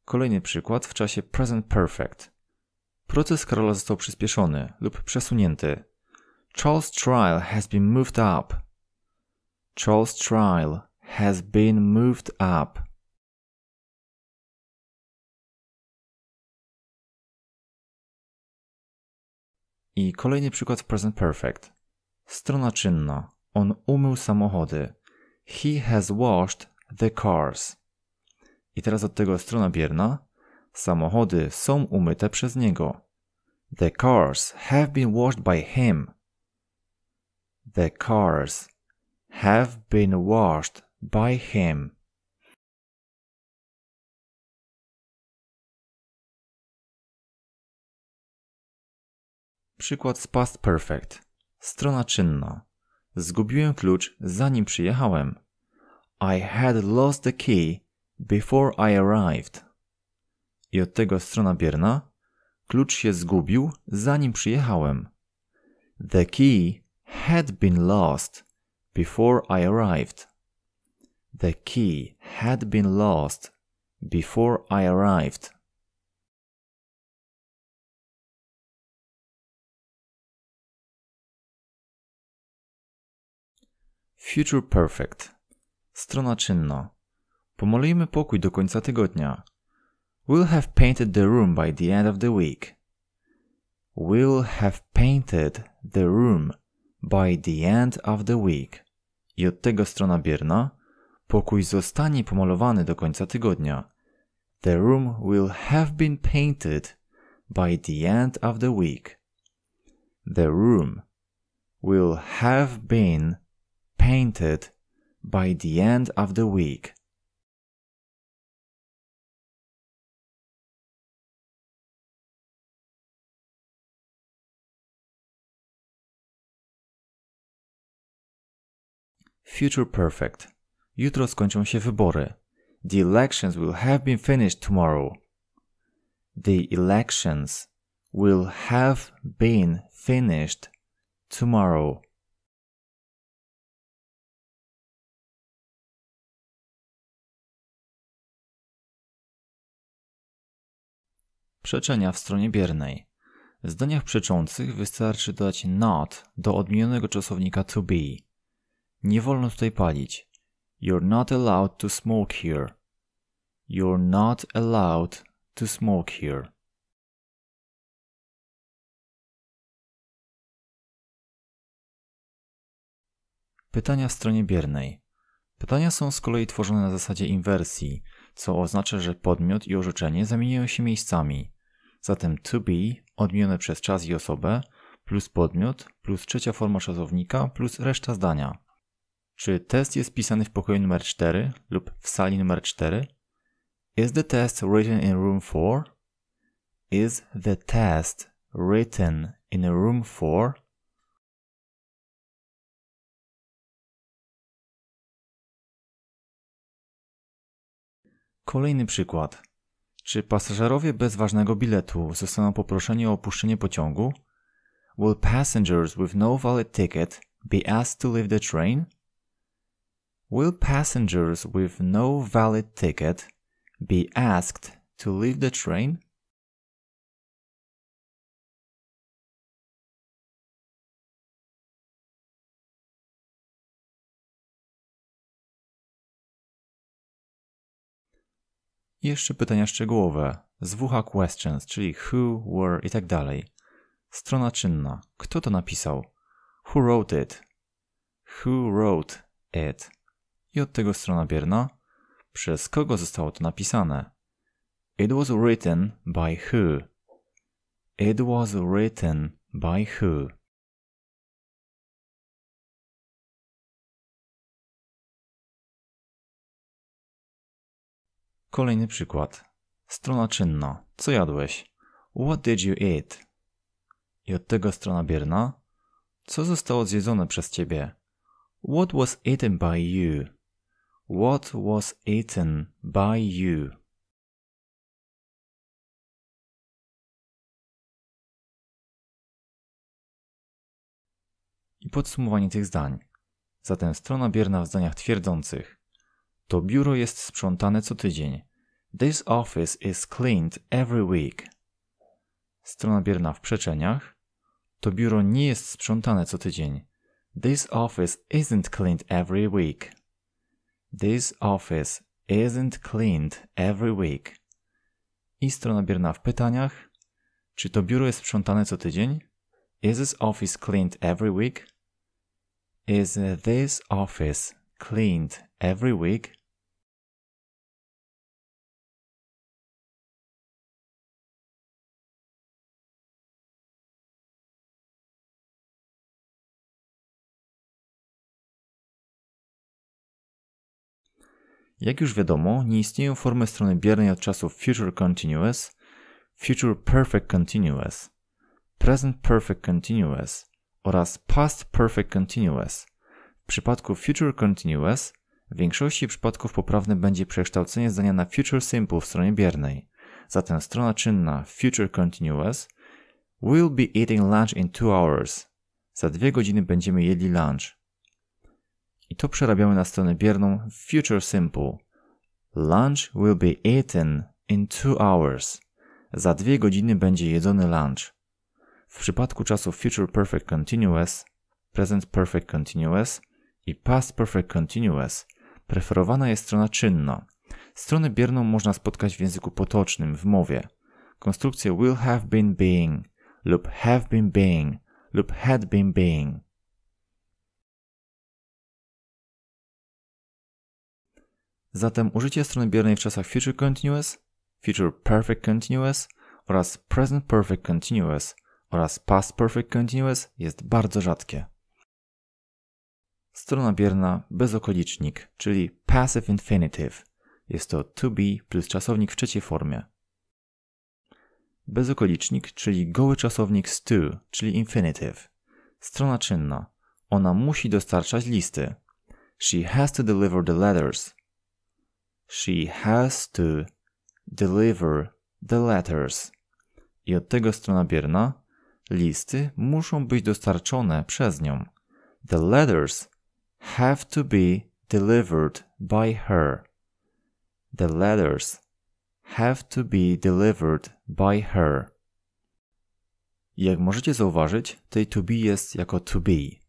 Kolejny przykład w czasie present perfect. Proces Karola został przyspieszony lub przesunięty. Charles trial has been moved up. Charles trial has been moved up. I kolejny przykład w Present Perfect. Strona czynna. On umył samochody. He has washed the cars. I teraz od tego strona bierna. Samochody są umyte przez niego. The cars have been washed by him. The cars have been washed by him. Przykład z Past Perfect. Strona czynna. Zgubiłem klucz zanim przyjechałem. I had lost the key before I arrived. I od tego strona bierna. Klucz się zgubił zanim przyjechałem. The key had been lost before I arrived. The key had been lost before I arrived. Future Perfect. Strona czynna. Pomalujemy pokój do końca tygodnia. We'll have painted the room by the end of the week. We'll have painted the room by the end of the week. I od tego strona bierna. Pokój zostanie pomalowany do końca tygodnia. The room will have been painted by the end of the week. The room will have been painted by the end of the week. Future perfect. Jutro skończą się wybory. The elections will have been finished tomorrow. The elections will have been finished tomorrow. przeczenia w stronie biernej. W zdaniach przeczących wystarczy dodać not do odmienionego czasownika to be. Nie wolno tutaj palić. You're not allowed to smoke here. You're not allowed to smoke here. Pytania w stronie biernej. Pytania są z kolei tworzone na zasadzie inwersji, co oznacza, że podmiot i orzeczenie zamieniają się miejscami. Zatem to be odmienione przez czas i osobę plus podmiot plus trzecia forma czasownika plus reszta zdania. Czy test jest pisany w pokoju numer 4 lub w sali numer 4? Is the test written in room 4? Is the test written in room 4? Kolejny przykład. Czy pasażerowie bez ważnego biletu zostaną poproszeni o opuszczenie pociągu? Will passengers with no valid ticket be asked to leave the train? Will passengers with no valid ticket be asked to leave the train? jeszcze pytania szczegółowe z WH Questions, czyli who, where i tak dalej. Strona czynna. Kto to napisał? Who wrote it? Who wrote it? I od tego strona bierna. Przez kogo zostało to napisane? It was written by who. It was written by who. Kolejny przykład. Strona czynna. Co jadłeś? What did you eat? I od tego strona bierna. Co zostało zjedzone przez ciebie? What was eaten by you? What was eaten by you? I podsumowanie tych zdań. Zatem strona bierna w zdaniach twierdzących. To biuro jest sprzątane co tydzień. This office is cleaned every week. Strona bierna w przeczeniach. To biuro nie jest sprzątane co tydzień. This office isn't cleaned every week. This office isn't cleaned every week. I strona bierna w pytaniach. Czy to biuro jest sprzątane co tydzień? Is this office cleaned every week? Is this office cleaned every week? Jak już wiadomo, nie istnieją formy strony biernej od czasów Future Continuous, Future Perfect Continuous, Present Perfect Continuous oraz Past Perfect Continuous. W przypadku Future Continuous w większości przypadków poprawne będzie przekształcenie zdania na Future Simple w stronie biernej. Zatem strona czynna Future Continuous We'll be eating lunch in two hours. Za dwie godziny będziemy jedli lunch. I to przerabiamy na stronę bierną w Future Simple. Lunch will be eaten in two hours. Za dwie godziny będzie jedzony lunch. W przypadku czasu Future Perfect Continuous, Present Perfect Continuous i Past Perfect Continuous preferowana jest strona czynna. Stronę bierną można spotkać w języku potocznym, w mowie. Konstrukcje will have been being lub have been being lub had been being Zatem użycie strony biernej w czasach Future Continuous, Future Perfect Continuous oraz Present Perfect Continuous oraz Past Perfect Continuous jest bardzo rzadkie. Strona bierna bez okolicznik, czyli Passive Infinitive. Jest to to be plus czasownik w trzeciej formie. Bezokolicznik, czyli goły czasownik z to, czyli infinitive. Strona czynna. Ona musi dostarczać listy. She has to deliver the letters. She has to deliver the letters. I od tego strona bierna. Listy muszą być dostarczone przez nią. The letters have to be delivered by her. The letters have to be delivered by her. Jak możecie zauważyć, tej to be jest jako to be.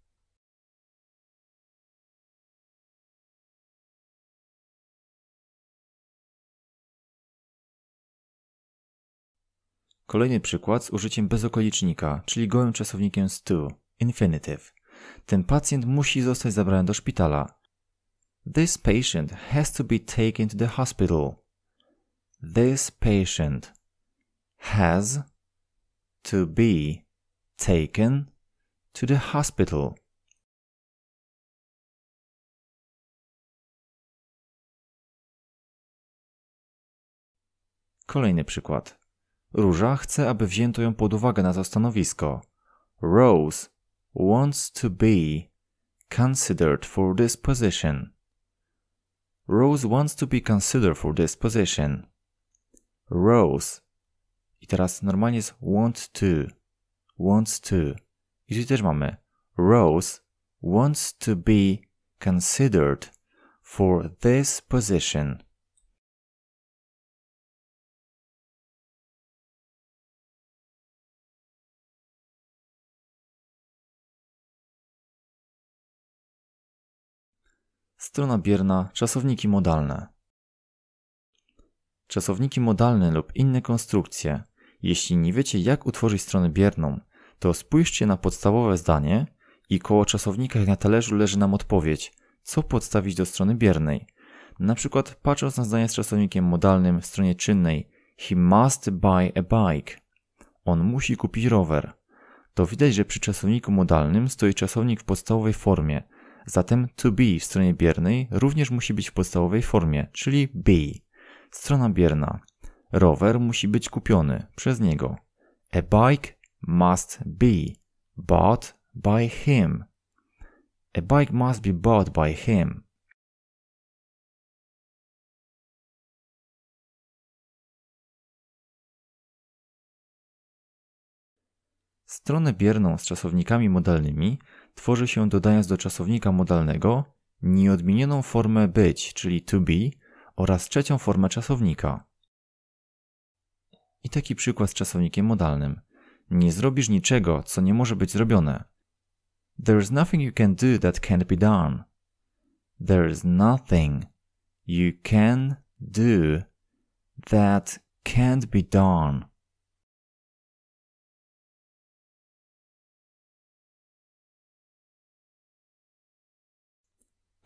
Kolejny przykład z użyciem bezokolicznika, czyli gołym czasownikiem z to, infinitive. Ten pacjent musi zostać zabrany do szpitala. This patient has to be taken to the hospital. This patient has to be taken to the hospital. Kolejny przykład. Róża chce, aby wzięto ją pod uwagę na to stanowisko. Rose wants to be considered for this position. Rose wants to be considered for this position. Rose. I teraz normalnie jest want to. Wants to. I tutaj też mamy Rose wants to be considered for this position. strona bierna, czasowniki modalne. Czasowniki modalne lub inne konstrukcje. Jeśli nie wiecie jak utworzyć stronę bierną, to spójrzcie na podstawowe zdanie i koło czasownika na talerzu leży nam odpowiedź, co podstawić do strony biernej. Na przykład patrząc na zdanie z czasownikiem modalnym w stronie czynnej He must buy a bike. On musi kupić rower. To widać, że przy czasowniku modalnym stoi czasownik w podstawowej formie – Zatem to be w stronie biernej również musi być w podstawowej formie, czyli be. Strona bierna. Rower musi być kupiony przez niego. A bike must be bought by him. A bike must be bought by him. Stronę bierną z czasownikami modalnymi tworzy się dodając do czasownika modalnego nieodmienioną formę być, czyli to be, oraz trzecią formę czasownika. I taki przykład z czasownikiem modalnym. Nie zrobisz niczego, co nie może być zrobione. There is nothing you can do that can't be done. There is nothing you can do that can't be done.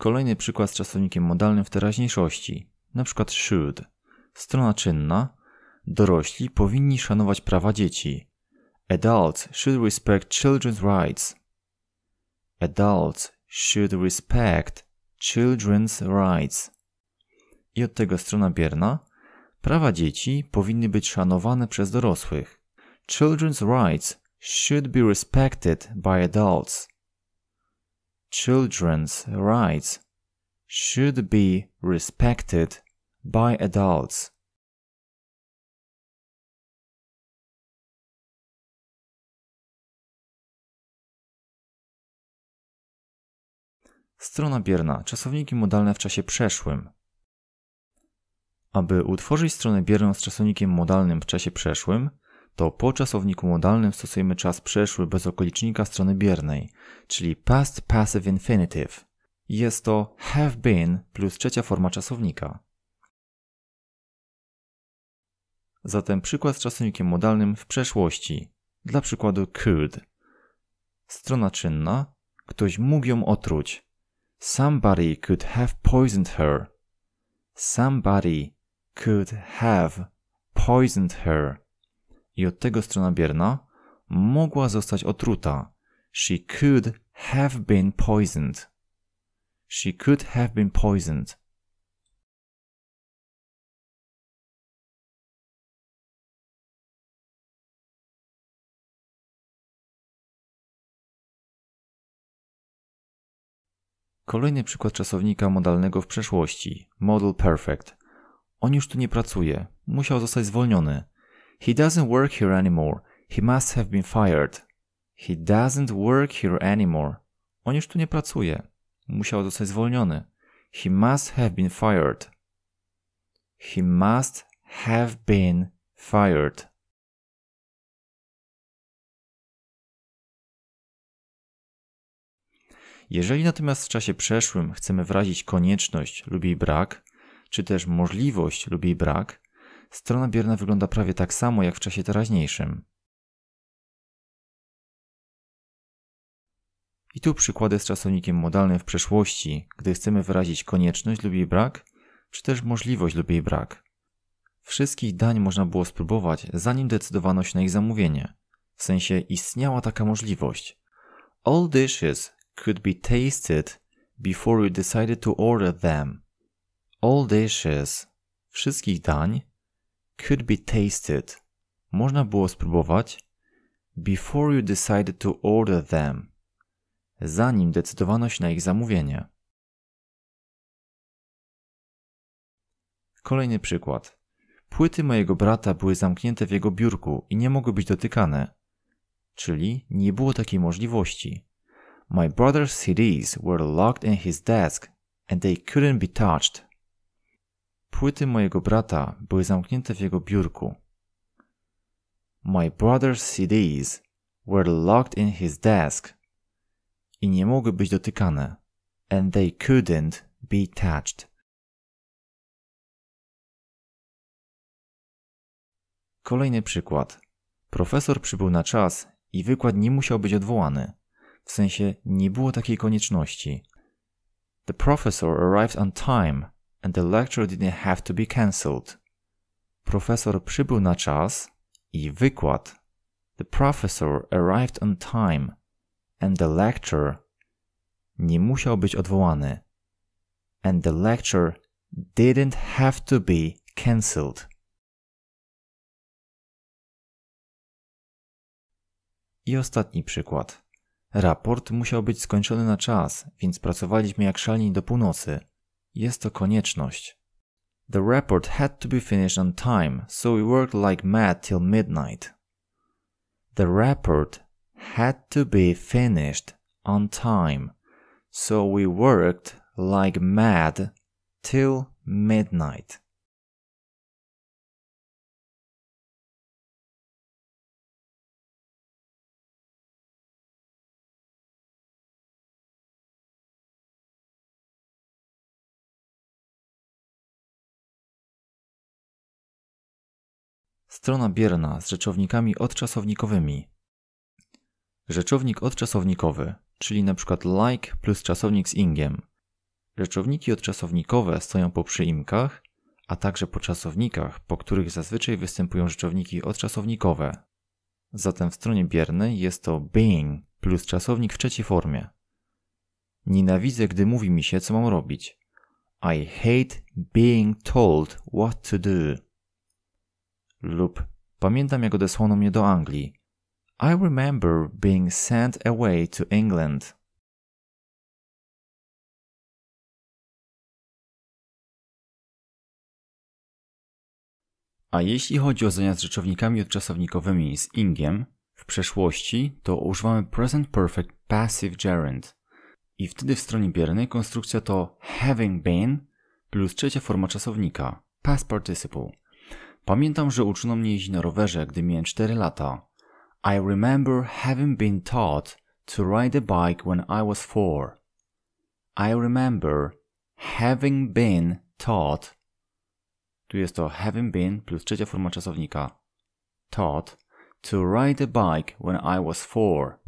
Kolejny przykład z czasownikiem modalnym w teraźniejszości, przykład should. Strona czynna. Dorośli powinni szanować prawa dzieci. Adults should respect children's rights. Adults should respect children's rights. I od tego strona bierna. Prawa dzieci powinny być szanowane przez dorosłych. Children's rights should be respected by adults children's rights should be respected by adults. Strona bierna. Czasowniki modalne w czasie przeszłym. Aby utworzyć stronę bierną z czasownikiem modalnym w czasie przeszłym, to po czasowniku modalnym stosujemy czas przeszły bez okolicznika strony biernej, czyli past passive infinitive. Jest to have been plus trzecia forma czasownika. Zatem przykład z czasownikiem modalnym w przeszłości. Dla przykładu could. Strona czynna. Ktoś mógł ją otruć. Somebody could have poisoned her. Somebody could have poisoned her i od tego strona bierna mogła zostać otruta. She could have been poisoned. She could have been poisoned. Kolejny przykład czasownika modalnego w przeszłości. Model perfect. On już tu nie pracuje. Musiał zostać zwolniony. He doesn't work here anymore. He must have been fired. He doesn't work here anymore. On już tu nie pracuje. Musiał zostać zwolniony. He must have been fired. He must have been fired. Jeżeli natomiast w czasie przeszłym chcemy wyrazić konieczność lub jej brak, czy też możliwość lub jej brak, strona bierna wygląda prawie tak samo jak w czasie teraźniejszym. I tu przykłady z czasownikiem modalnym w przeszłości, gdy chcemy wyrazić konieczność lub jej brak, czy też możliwość lub jej brak. Wszystkich dań można było spróbować, zanim decydowano się na ich zamówienie. W sensie istniała taka możliwość. All dishes could be tasted before you decided to order them. All dishes. Wszystkich dań could be tasted. Można było spróbować before you decided to order them. Zanim decydowano się na ich zamówienie. Kolejny przykład. Płyty mojego brata były zamknięte w jego biurku i nie mogły być dotykane. Czyli nie było takiej możliwości. My brother's CDs were locked in his desk and they couldn't be touched. Płyty mojego brata były zamknięte w jego biurku. My brother's CDs were locked in his desk i nie mogły być dotykane. And they couldn't be touched. Kolejny przykład. Profesor przybył na czas i wykład nie musiał być odwołany. W sensie nie było takiej konieczności. The professor arrived on time and the lecture didn't have to be cancelled. Profesor przybył na czas i wykład. The professor arrived on time and the lecture nie musiał być odwołany. And the lecture didn't have to be cancelled. I ostatni przykład. Raport musiał być skończony na czas, więc pracowaliśmy jak szalni do północy. Jest to konieczność. The report had to be finished on time, so we worked like mad till midnight. The report had to be finished on time, so we worked like mad till midnight. Strona bierna z rzeczownikami odczasownikowymi. Rzeczownik odczasownikowy, czyli np. like plus czasownik z ingiem. Rzeczowniki odczasownikowe stoją po przyimkach, a także po czasownikach, po których zazwyczaj występują rzeczowniki odczasownikowe. Zatem w stronie biernej jest to being plus czasownik w trzeciej formie. Nienawidzę, gdy mówi mi się, co mam robić. I hate being told what to do lub Pamiętam jak odesłano mnie do Anglii. I remember being sent away to England. A jeśli chodzi o zdania z rzeczownikami odczasownikowymi z ingiem, w przeszłości to używamy present perfect passive gerund. I wtedy w stronie biernej konstrukcja to having been plus trzecia forma czasownika, past participle. Pamiętam, że uczono mnie jeździć na rowerze, gdy miałem 4 lata. I remember having been taught to ride a bike when I was 4. I remember having been taught. Tu jest to having been plus trzecia forma czasownika. Taught to ride a bike when I was 4.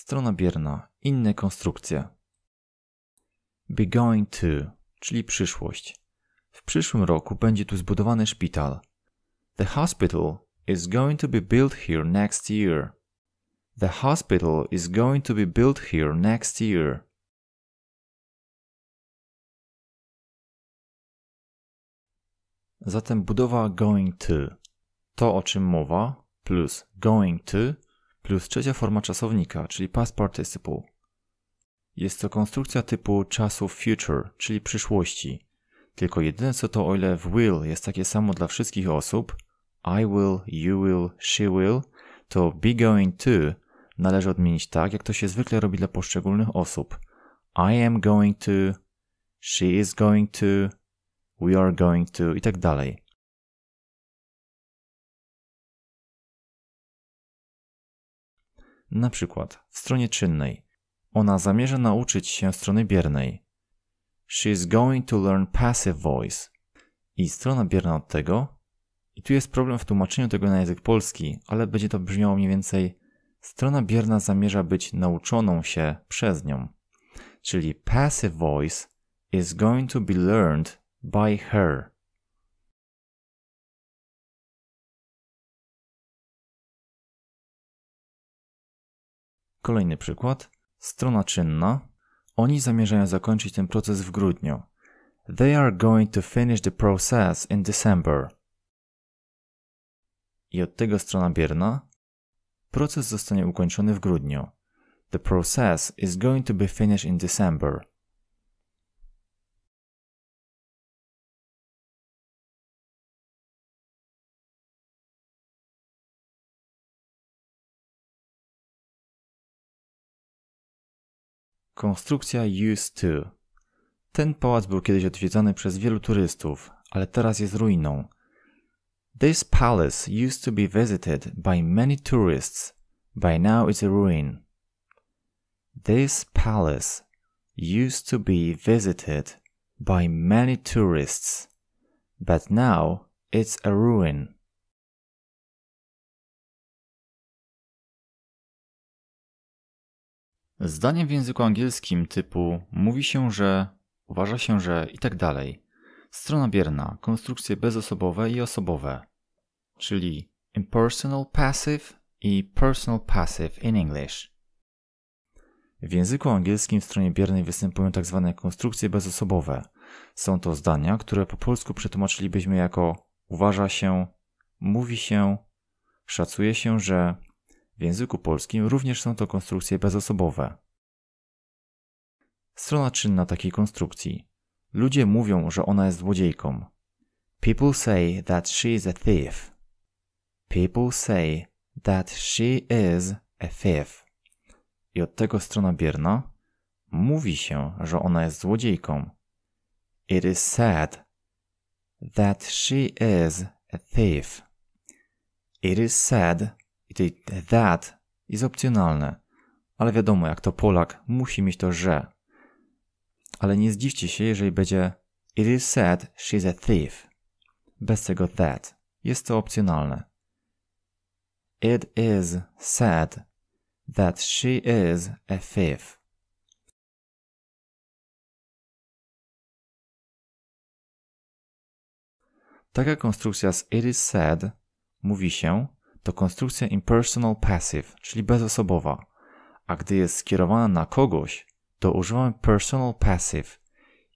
Strona bierna. Inne konstrukcje. Be going to, czyli przyszłość. W przyszłym roku będzie tu zbudowany szpital. The hospital is going to be built here next year. The hospital is going to be built here next year. Zatem budowa going to, to o czym mowa, plus going to plus trzecia forma czasownika, czyli past participle. Jest to konstrukcja typu czasu future, czyli przyszłości. Tylko jedyne co to o ile w will jest takie samo dla wszystkich osób, I will, you will, she will, to be going to należy odmienić tak, jak to się zwykle robi dla poszczególnych osób. I am going to, she is going to, we are going to i tak dalej. na przykład w stronie czynnej. Ona zamierza nauczyć się strony biernej. She is going to learn passive voice. I strona bierna od tego. I tu jest problem w tłumaczeniu tego na język polski, ale będzie to brzmiało mniej więcej strona bierna zamierza być nauczoną się przez nią. Czyli passive voice is going to be learned by her. Kolejny przykład. Strona czynna. Oni zamierzają zakończyć ten proces w grudniu. They are going to finish the process in December. I od tego strona bierna. Proces zostanie ukończony w grudniu. The process is going to be finished in December. Konstrukcja used to. Ten pałac był kiedyś odwiedzany przez wielu turystów, ale teraz jest ruiną. This palace used to be visited by many tourists. By now it's a ruin. This palace used to be visited by many tourists, but now it's a ruin. Zdaniem w języku angielskim typu mówi się, że uważa się, że i tak dalej. Strona bierna, konstrukcje bezosobowe i osobowe, czyli impersonal passive i personal passive in English. W języku angielskim w stronie biernej występują tzw. Tak konstrukcje bezosobowe. Są to zdania, które po polsku przetłumaczylibyśmy jako uważa się, mówi się, szacuje się, że w języku polskim również są to konstrukcje bezosobowe. Strona czynna takiej konstrukcji. Ludzie mówią, że ona jest złodziejką. People say that she is a thief. People say that she is a thief. I od tego strona bierna. Mówi się, że ona jest złodziejką. It is said that she is a thief. It is said i tej that jest opcjonalne. Ale wiadomo, jak to Polak, musi mieć to że. Ale nie zdziwcie się, jeżeli będzie It is said she's a thief. Bez tego that. Jest to opcjonalne. It is said that she is a thief. Taka konstrukcja z it is said mówi się to konstrukcja impersonal passive, czyli bezosobowa, a gdy jest skierowana na kogoś, to używamy personal passive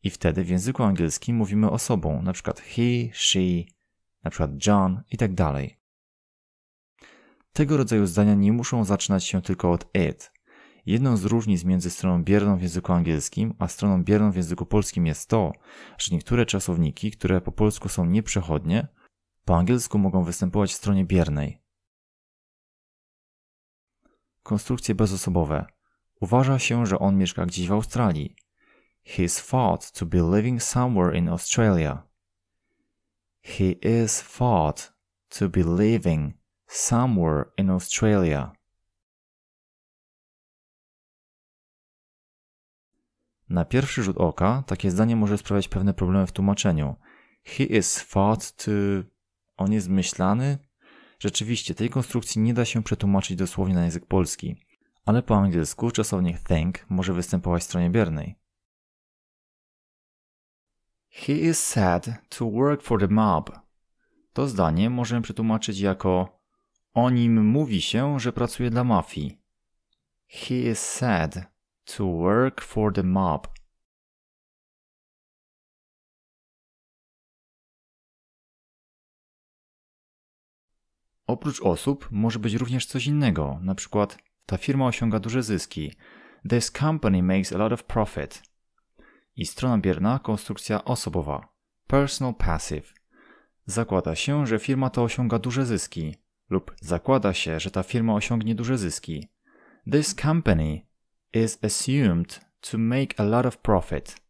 i wtedy w języku angielskim mówimy osobą, np. he, she, np. John itd. Tak Tego rodzaju zdania nie muszą zaczynać się tylko od it. Jedną z różnic między stroną bierną w języku angielskim a stroną bierną w języku polskim jest to, że niektóre czasowniki, które po polsku są nieprzechodnie, po angielsku mogą występować w stronie biernej, konstrukcje bezosobowe. Uważa się, że on mieszka gdzieś w Australii. He is thought to be living somewhere in Australia. He is thought to be living somewhere in Australia. Na pierwszy rzut oka takie zdanie może sprawiać pewne problemy w tłumaczeniu. He is thought to. On jest myślany, Rzeczywiście, tej konstrukcji nie da się przetłumaczyć dosłownie na język polski, ale po angielsku czasownik think może występować w stronie biernej. He is sad to work for the mob. To zdanie możemy przetłumaczyć jako o nim mówi się, że pracuje dla mafii. He is sad to work for the mob. Oprócz osób może być również coś innego, na przykład ta firma osiąga duże zyski. This company makes a lot of profit. I strona bierna konstrukcja osobowa. Personal passive. Zakłada się, że firma ta osiąga duże zyski lub zakłada się, że ta firma osiągnie duże zyski. This company is assumed to make a lot of profit.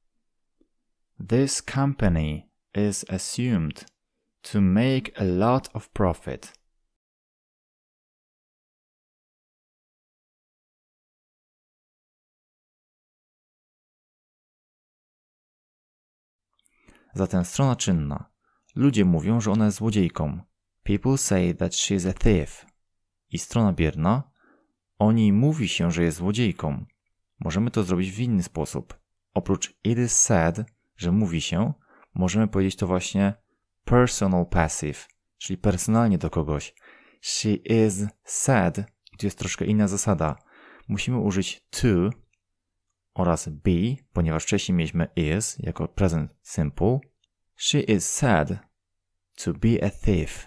This company is assumed to make a lot of profit. Zatem strona czynna. Ludzie mówią, że ona jest złodziejką. People say that she is a thief. I strona bierna. O niej mówi się, że jest złodziejką. Możemy to zrobić w inny sposób. Oprócz it is said, że mówi się, możemy powiedzieć to właśnie personal passive, czyli personalnie do kogoś. She is sad, i tu jest troszkę inna zasada. Musimy użyć to, oraz be, ponieważ wcześniej mieliśmy is jako present simple. She is sad to be a thief.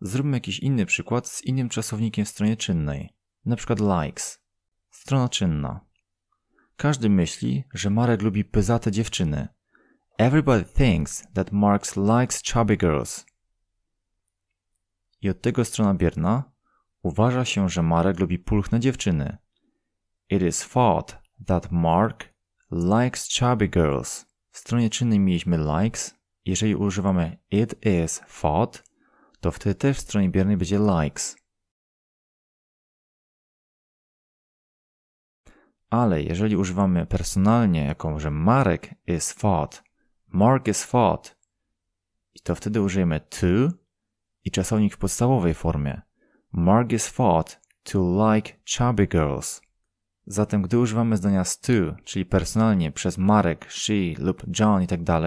Zróbmy jakiś inny przykład z innym czasownikiem w stronie czynnej, na przykład likes. Strona czynna. Każdy myśli, że Marek lubi pyzate dziewczyny. Everybody thinks that Mark likes chubby girls. I od tego strona bierna uważa się, że Marek lubi pulchne dziewczyny. It is thought that Mark likes chubby girls. W stronie czynnej mieliśmy likes. Jeżeli używamy it is thought, to wtedy też w stronie biernej będzie likes. Ale jeżeli używamy personalnie, jaką, że Marek is thought, Mark is thought, to wtedy użyjemy to i czasownik w podstawowej formie. Mark is thought to like chubby girls. Zatem gdy używamy zdania still, czyli personalnie przez Marek, she lub John itd., tak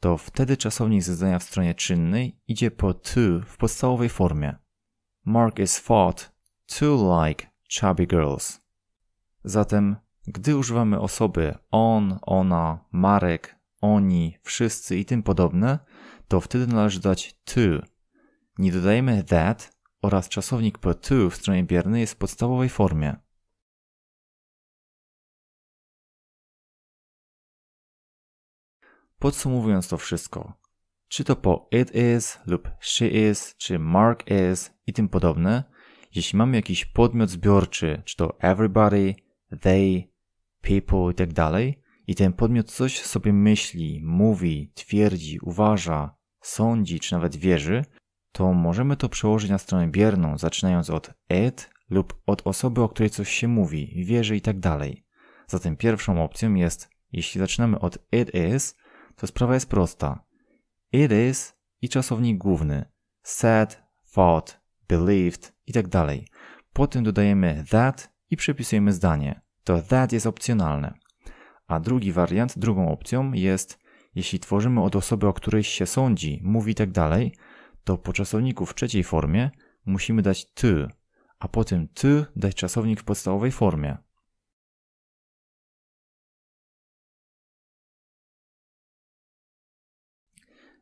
to wtedy czasownik ze zdania w stronie czynnej idzie po to w podstawowej formie. Mark is fat, to like chubby girls. Zatem gdy używamy osoby on, ona, Marek, oni, wszyscy i tym podobne, to wtedy należy dodać to. Nie dodajemy that oraz czasownik po to w stronie biernej jest w podstawowej formie. Podsumowując to wszystko, czy to po it is lub she is, czy Mark is i tym podobne, jeśli mamy jakiś podmiot zbiorczy, czy to everybody, they, people itd., tak i ten podmiot coś sobie myśli, mówi, twierdzi, uważa, sądzi, czy nawet wierzy, to możemy to przełożyć na stronę bierną, zaczynając od it lub od osoby, o której coś się mówi, wierzy itd. Tak Zatem pierwszą opcją jest, jeśli zaczynamy od it is, to sprawa jest prosta. It is i czasownik główny. Said, thought, believed itd. Tak po tym dodajemy that i przepisujemy zdanie. To that jest opcjonalne. A drugi wariant, drugą opcją jest, jeśli tworzymy od osoby, o której się sądzi, mówi itd., tak to po czasowniku w trzeciej formie musimy dać ty, a po tym ty dać czasownik w podstawowej formie.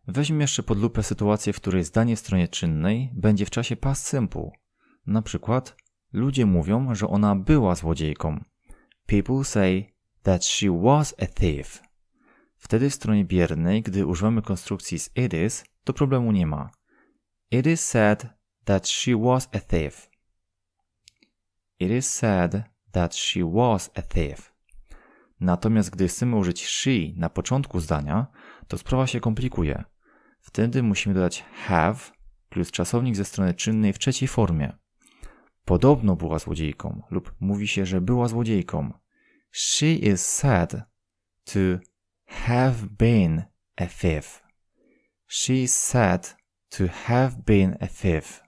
Weźmy jeszcze pod lupę sytuację, w której zdanie w stronie czynnej będzie w czasie past simple. Na przykład, ludzie mówią, że ona była złodziejką. People say that she was a thief. Wtedy w stronie biernej, gdy używamy konstrukcji z it is, to problemu nie ma. It is said that she was a thief. It is said that she was a thief. Natomiast gdy chcemy użyć she na początku zdania, to sprawa się komplikuje. Wtedy musimy dodać have plus czasownik ze strony czynnej w trzeciej formie. Podobno była złodziejką lub mówi się, że była złodziejką. She is said to have been a thief. She is said to have been a thief.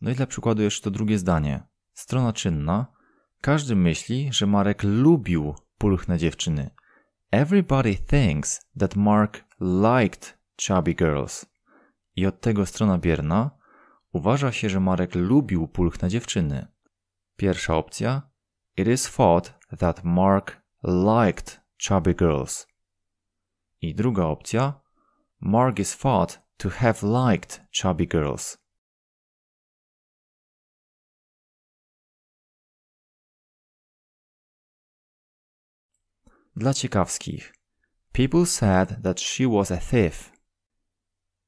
No i dla przykładu jeszcze to drugie zdanie. Strona czynna. Każdy myśli, że Marek lubił pulchne dziewczyny. Everybody thinks that Mark liked chubby girls. I od tego strona bierna. Uważa się, że Marek lubił pulchne dziewczyny. Pierwsza opcja. It is thought that Mark liked chubby girls. I druga opcja. Mark is thought to have liked chubby girls. dla ciekawskich. People said that she was a thief.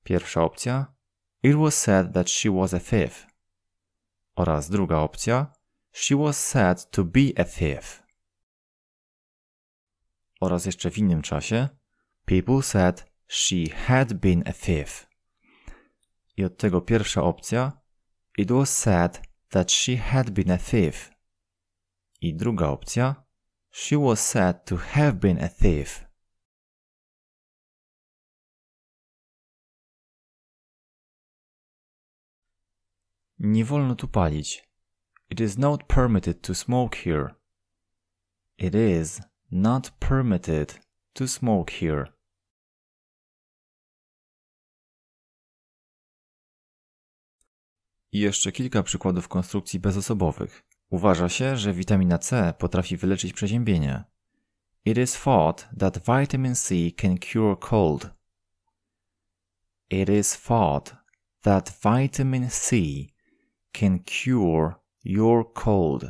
Pierwsza opcja. It was said that she was a thief. Oraz druga opcja. She was said to be a thief. Oraz jeszcze w innym czasie. People said she had been a thief. I od tego pierwsza opcja. It was said that she had been a thief. I druga opcja. She was said to have been a thief. Nie wolno tu palić. It is not permitted to smoke here. It is not permitted to smoke here. I jeszcze kilka przykładów konstrukcji bezosobowych. Uważa się, że witamina C potrafi wyleczyć przeziębienie. It is thought that vitamin C can cure cold. It is thought that vitamin C can cure your cold.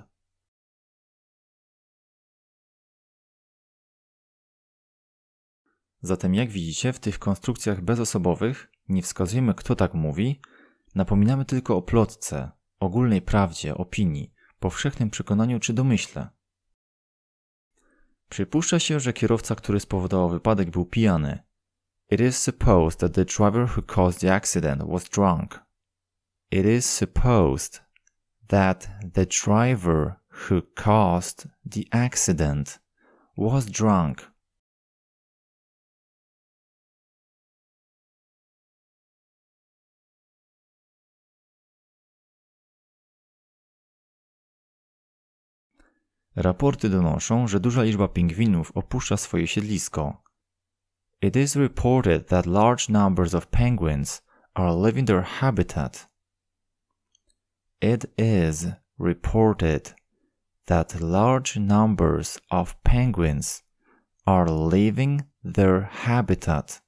Zatem jak widzicie, w tych konstrukcjach bezosobowych nie wskazujemy kto tak mówi, napominamy tylko o plotce, ogólnej prawdzie, opinii, powszechnym przekonaniu czy domyśle. Przypuszcza się, że kierowca, który spowodował wypadek, był pijany. It is supposed that the driver who caused the accident was drunk. It is supposed that the driver who caused the accident was drunk. Raporty donoszą, że duża liczba pingwinów opuszcza swoje siedlisko. It is reported that large numbers of penguins are leaving their habitat. It is reported that large numbers of penguins are leaving their habitat.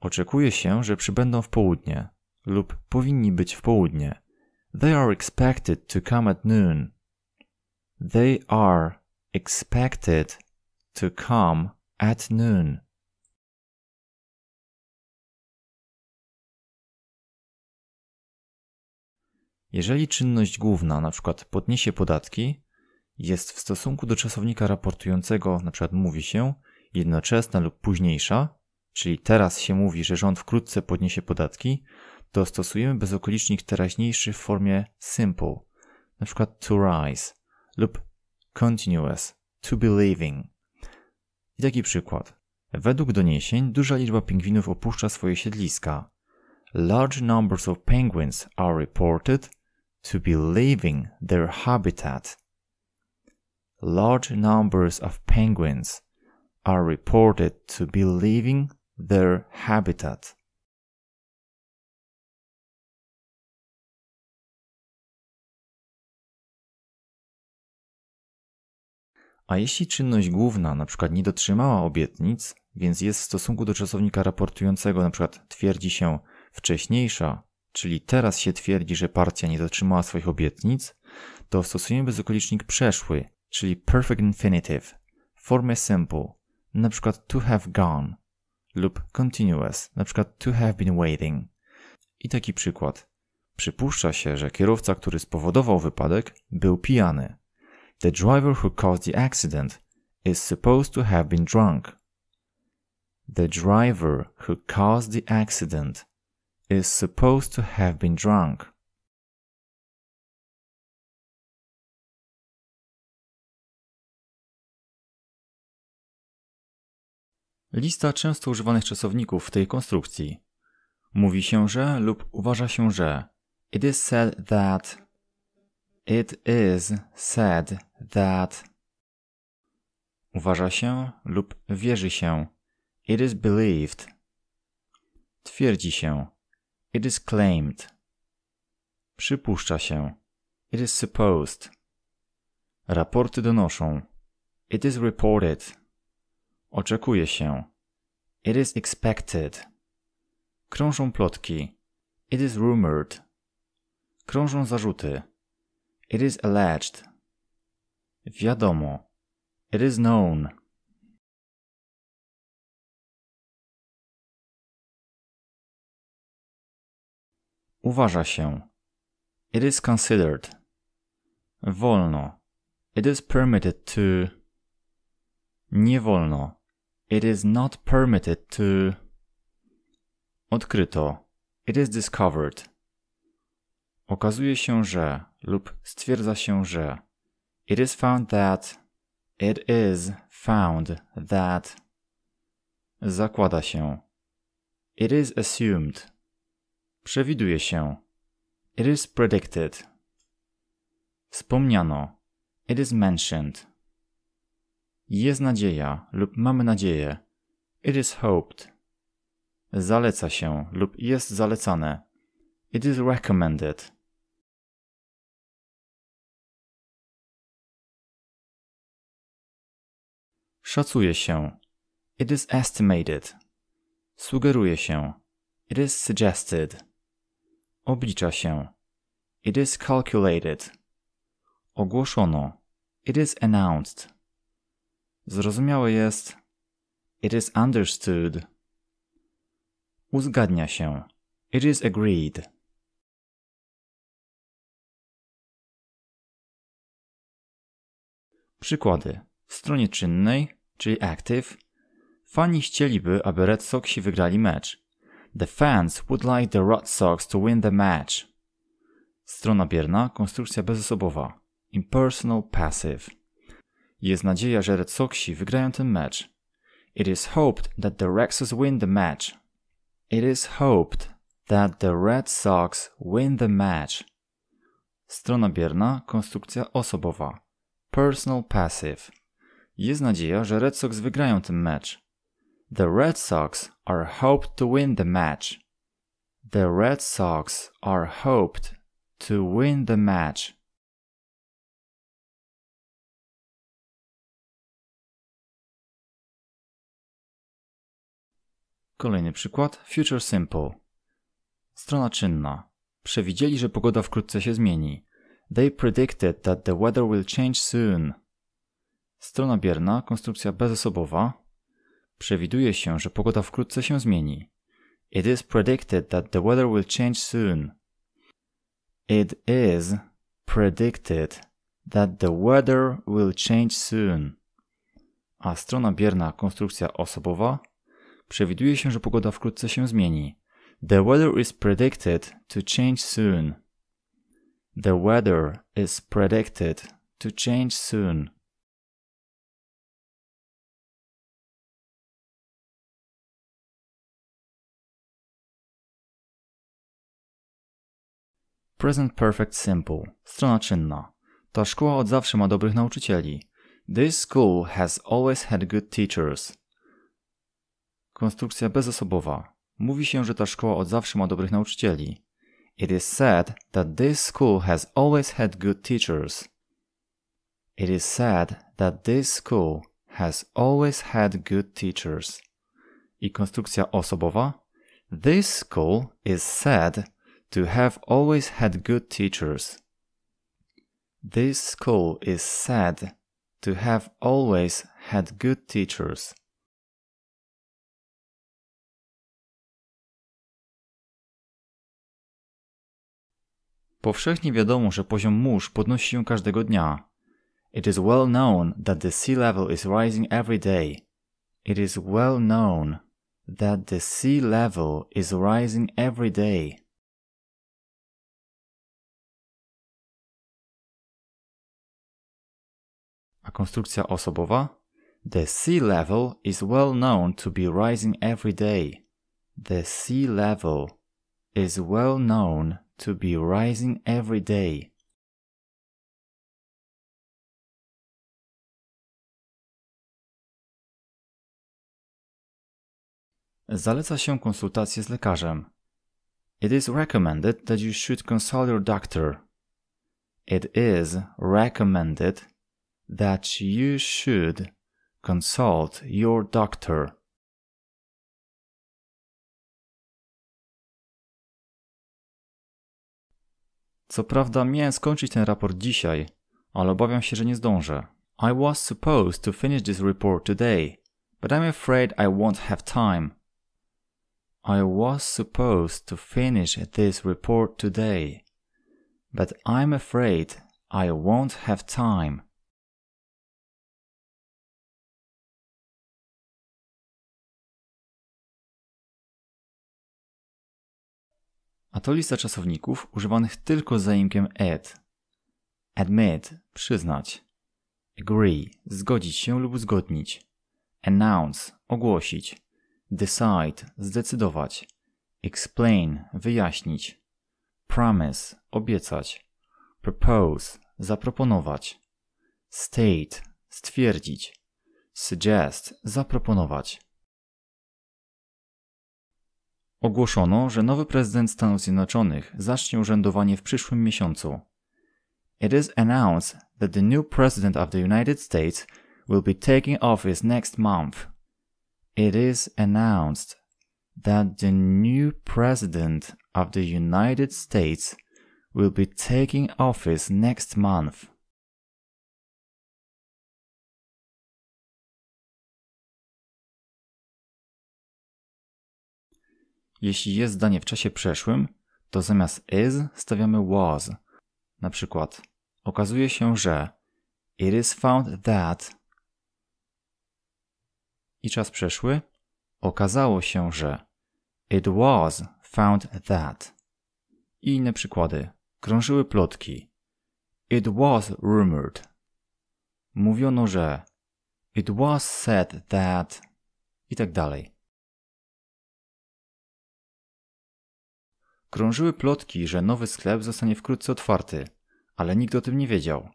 Oczekuje się, że przybędą w południe lub powinni być w południe. They are expected to come at noon. They are expected to come at noon. Jeżeli czynność główna, np. podniesie podatki, jest w stosunku do czasownika raportującego, np. mówi się, jednoczesna lub późniejsza, czyli teraz się mówi, że rząd wkrótce podniesie podatki, to stosujemy bezokolicznik teraźniejszy w formie simple, na przykład to rise lub continuous, to be leaving I taki przykład. Według doniesień duża liczba pingwinów opuszcza swoje siedliska. Large numbers of penguins are reported to be leaving their habitat. Large numbers of penguins are reported to be leaving their habitat. A jeśli czynność główna na przykład nie dotrzymała obietnic, więc jest w stosunku do czasownika raportującego, na przykład twierdzi się wcześniejsza, czyli teraz się twierdzi, że partia nie dotrzymała swoich obietnic, to stosujemy bezokolicznik przeszły, czyli perfect infinitive, formę simple, na przykład to have gone, lub continuous, np. to have been waiting. I taki przykład. Przypuszcza się, że kierowca, który spowodował wypadek, był pijany. The driver who caused the accident is supposed to have been drunk. The driver who caused the accident is supposed to have been drunk. Lista często używanych czasowników w tej konstrukcji. Mówi się, że lub uważa się, że. It is said that. It is said that. Uważa się lub wierzy się. It is believed. Twierdzi się. It is claimed. Przypuszcza się. It is supposed. Raporty donoszą. It is reported. Oczekuje się. It is expected. Krążą plotki. It is rumored. Krążą zarzuty. It is alleged. Wiadomo. It is known. Uważa się. It is considered. Wolno. It is permitted to. Nie wolno. It is not permitted to. Odkryto. It is discovered. Okazuje się, że lub stwierdza się, że. It is found that. It is found that. Zakłada się. It is assumed. Przewiduje się. It is predicted. Wspomniano. It is mentioned. Jest nadzieja lub mamy nadzieję. It is hoped. Zaleca się lub jest zalecane. It is recommended. Szacuje się. It is estimated. Sugeruje się. It is suggested. Oblicza się. It is calculated. Ogłoszono. It is announced. Zrozumiałe jest It is understood. Uzgadnia się. It is agreed. Przykłady. W stronie czynnej, czyli active, fani chcieliby, aby Red Soxi wygrali mecz. The fans would like the Red Sox to win the match. Strona bierna, konstrukcja bezosobowa. Impersonal passive. Jest nadzieja, że Red Soxi wygrają ten mecz. It is hoped that the Red Sox win the match. It is hoped that the Red Sox win the match. Strona bierna, konstrukcja osobowa. Personal passive. Jest nadzieja, że Red Sox wygrają ten mecz. The Red Sox are hoped to win the match. The Red Sox are hoped to win the match. Kolejny przykład, Future Simple. Strona czynna. Przewidzieli, że pogoda wkrótce się zmieni. They predicted that the weather will change soon. Strona bierna, konstrukcja bezosobowa. Przewiduje się, że pogoda wkrótce się zmieni. It is predicted that the weather will change soon. It is predicted that the weather will change soon. A strona bierna, konstrukcja osobowa Przewiduje się, że pogoda wkrótce się zmieni. The weather is predicted to change soon. The weather is predicted to change soon. Present Perfect Simple. Strona czynna. Ta szkoła od zawsze ma dobrych nauczycieli. This school has always had good teachers. Konstrukcja bezosobowa. Mówi się, że ta szkoła od zawsze ma dobrych nauczycieli. It is said that this school has always had good teachers. It is said that this school has always had good teachers. I konstrukcja osobowa? This school is said to have always had good teachers. This school is said to have always had good teachers. Powszechnie wiadomo, że poziom mórz podnosi się każdego dnia. It is well known that the sea level is rising every day. It is well known that the sea level is rising every day. A konstrukcja osobowa? The sea level is well known to be rising every day. The sea level is well known to be rising every day. Zaleca się konsultację z lekarzem. It is recommended that you should consult your doctor. It is recommended that you should consult your doctor. Co prawda miałem skończyć ten raport dzisiaj, ale obawiam się, że nie zdążę. I was supposed to finish this report today, but I'm afraid I won't have time. I was supposed to finish this report today, but I'm afraid I won't have time. a to lista czasowników używanych tylko z zaimkiem ed: Admit – przyznać. Agree – zgodzić się lub zgodnić. Announce – ogłosić. Decide – zdecydować. Explain – wyjaśnić. Promise – obiecać. Propose – zaproponować. State – stwierdzić. Suggest – zaproponować. Ogłoszono, że nowy prezydent Stanów Zjednoczonych zacznie urzędowanie w przyszłym miesiącu. It is announced that the new president of the United States will be taking office next month. It is announced that the new president of the United States will be taking office next month. Jeśli jest zdanie w czasie przeszłym, to zamiast is stawiamy was. Na przykład, okazuje się, że it is found that i czas przeszły, okazało się, że it was found that i inne przykłady. Krążyły plotki. It was rumored. Mówiono, że it was said that i tak dalej. Krążyły plotki, że nowy sklep zostanie wkrótce otwarty, ale nikt o tym nie wiedział.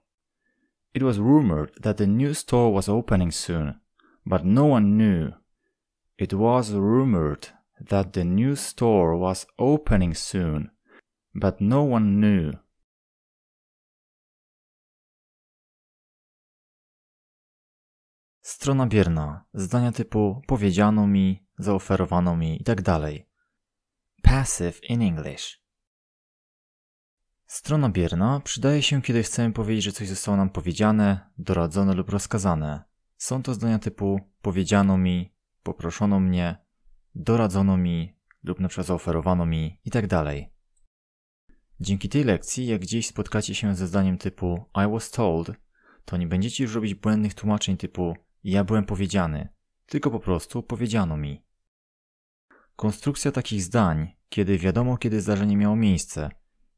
It was rumored that the new store was opening soon, but no one knew. It was rumored that the new store was opening soon, but no one knew. Strona bierna, zdania typu powiedziano mi, zaoferowano mi itd. Tak passive in English. Strona bierna przydaje się, kiedy chcemy powiedzieć, że coś zostało nam powiedziane, doradzone lub rozkazane. Są to zdania typu powiedziano mi, poproszono mnie, doradzono mi lub np. zaoferowano mi itd. Tak Dzięki tej lekcji, jak gdzieś spotkacie się ze zdaniem typu I was told, to nie będziecie już robić błędnych tłumaczeń typu ja byłem powiedziany, tylko po prostu powiedziano mi. Konstrukcja takich zdań kiedy wiadomo, kiedy zdarzenie miało miejsce.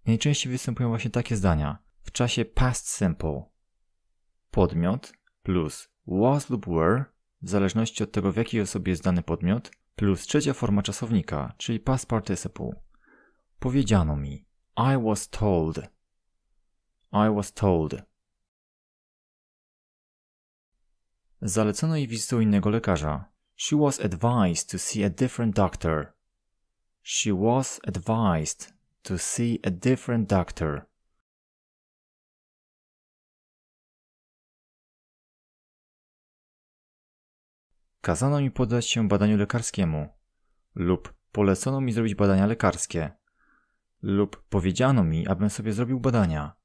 Najczęściej występują właśnie takie zdania w czasie past simple. Podmiot plus was lub were, w zależności od tego, w jakiej osobie jest dany podmiot, plus trzecia forma czasownika, czyli past participle. Powiedziano mi. I was told. I was told. Zalecono jej wizytę innego lekarza. She was advised to see a different doctor. She was advised to see a different doctor. Kazano mi poddać się badaniu lekarskiemu lub polecono mi zrobić badania lekarskie lub powiedziano mi, abym sobie zrobił badania.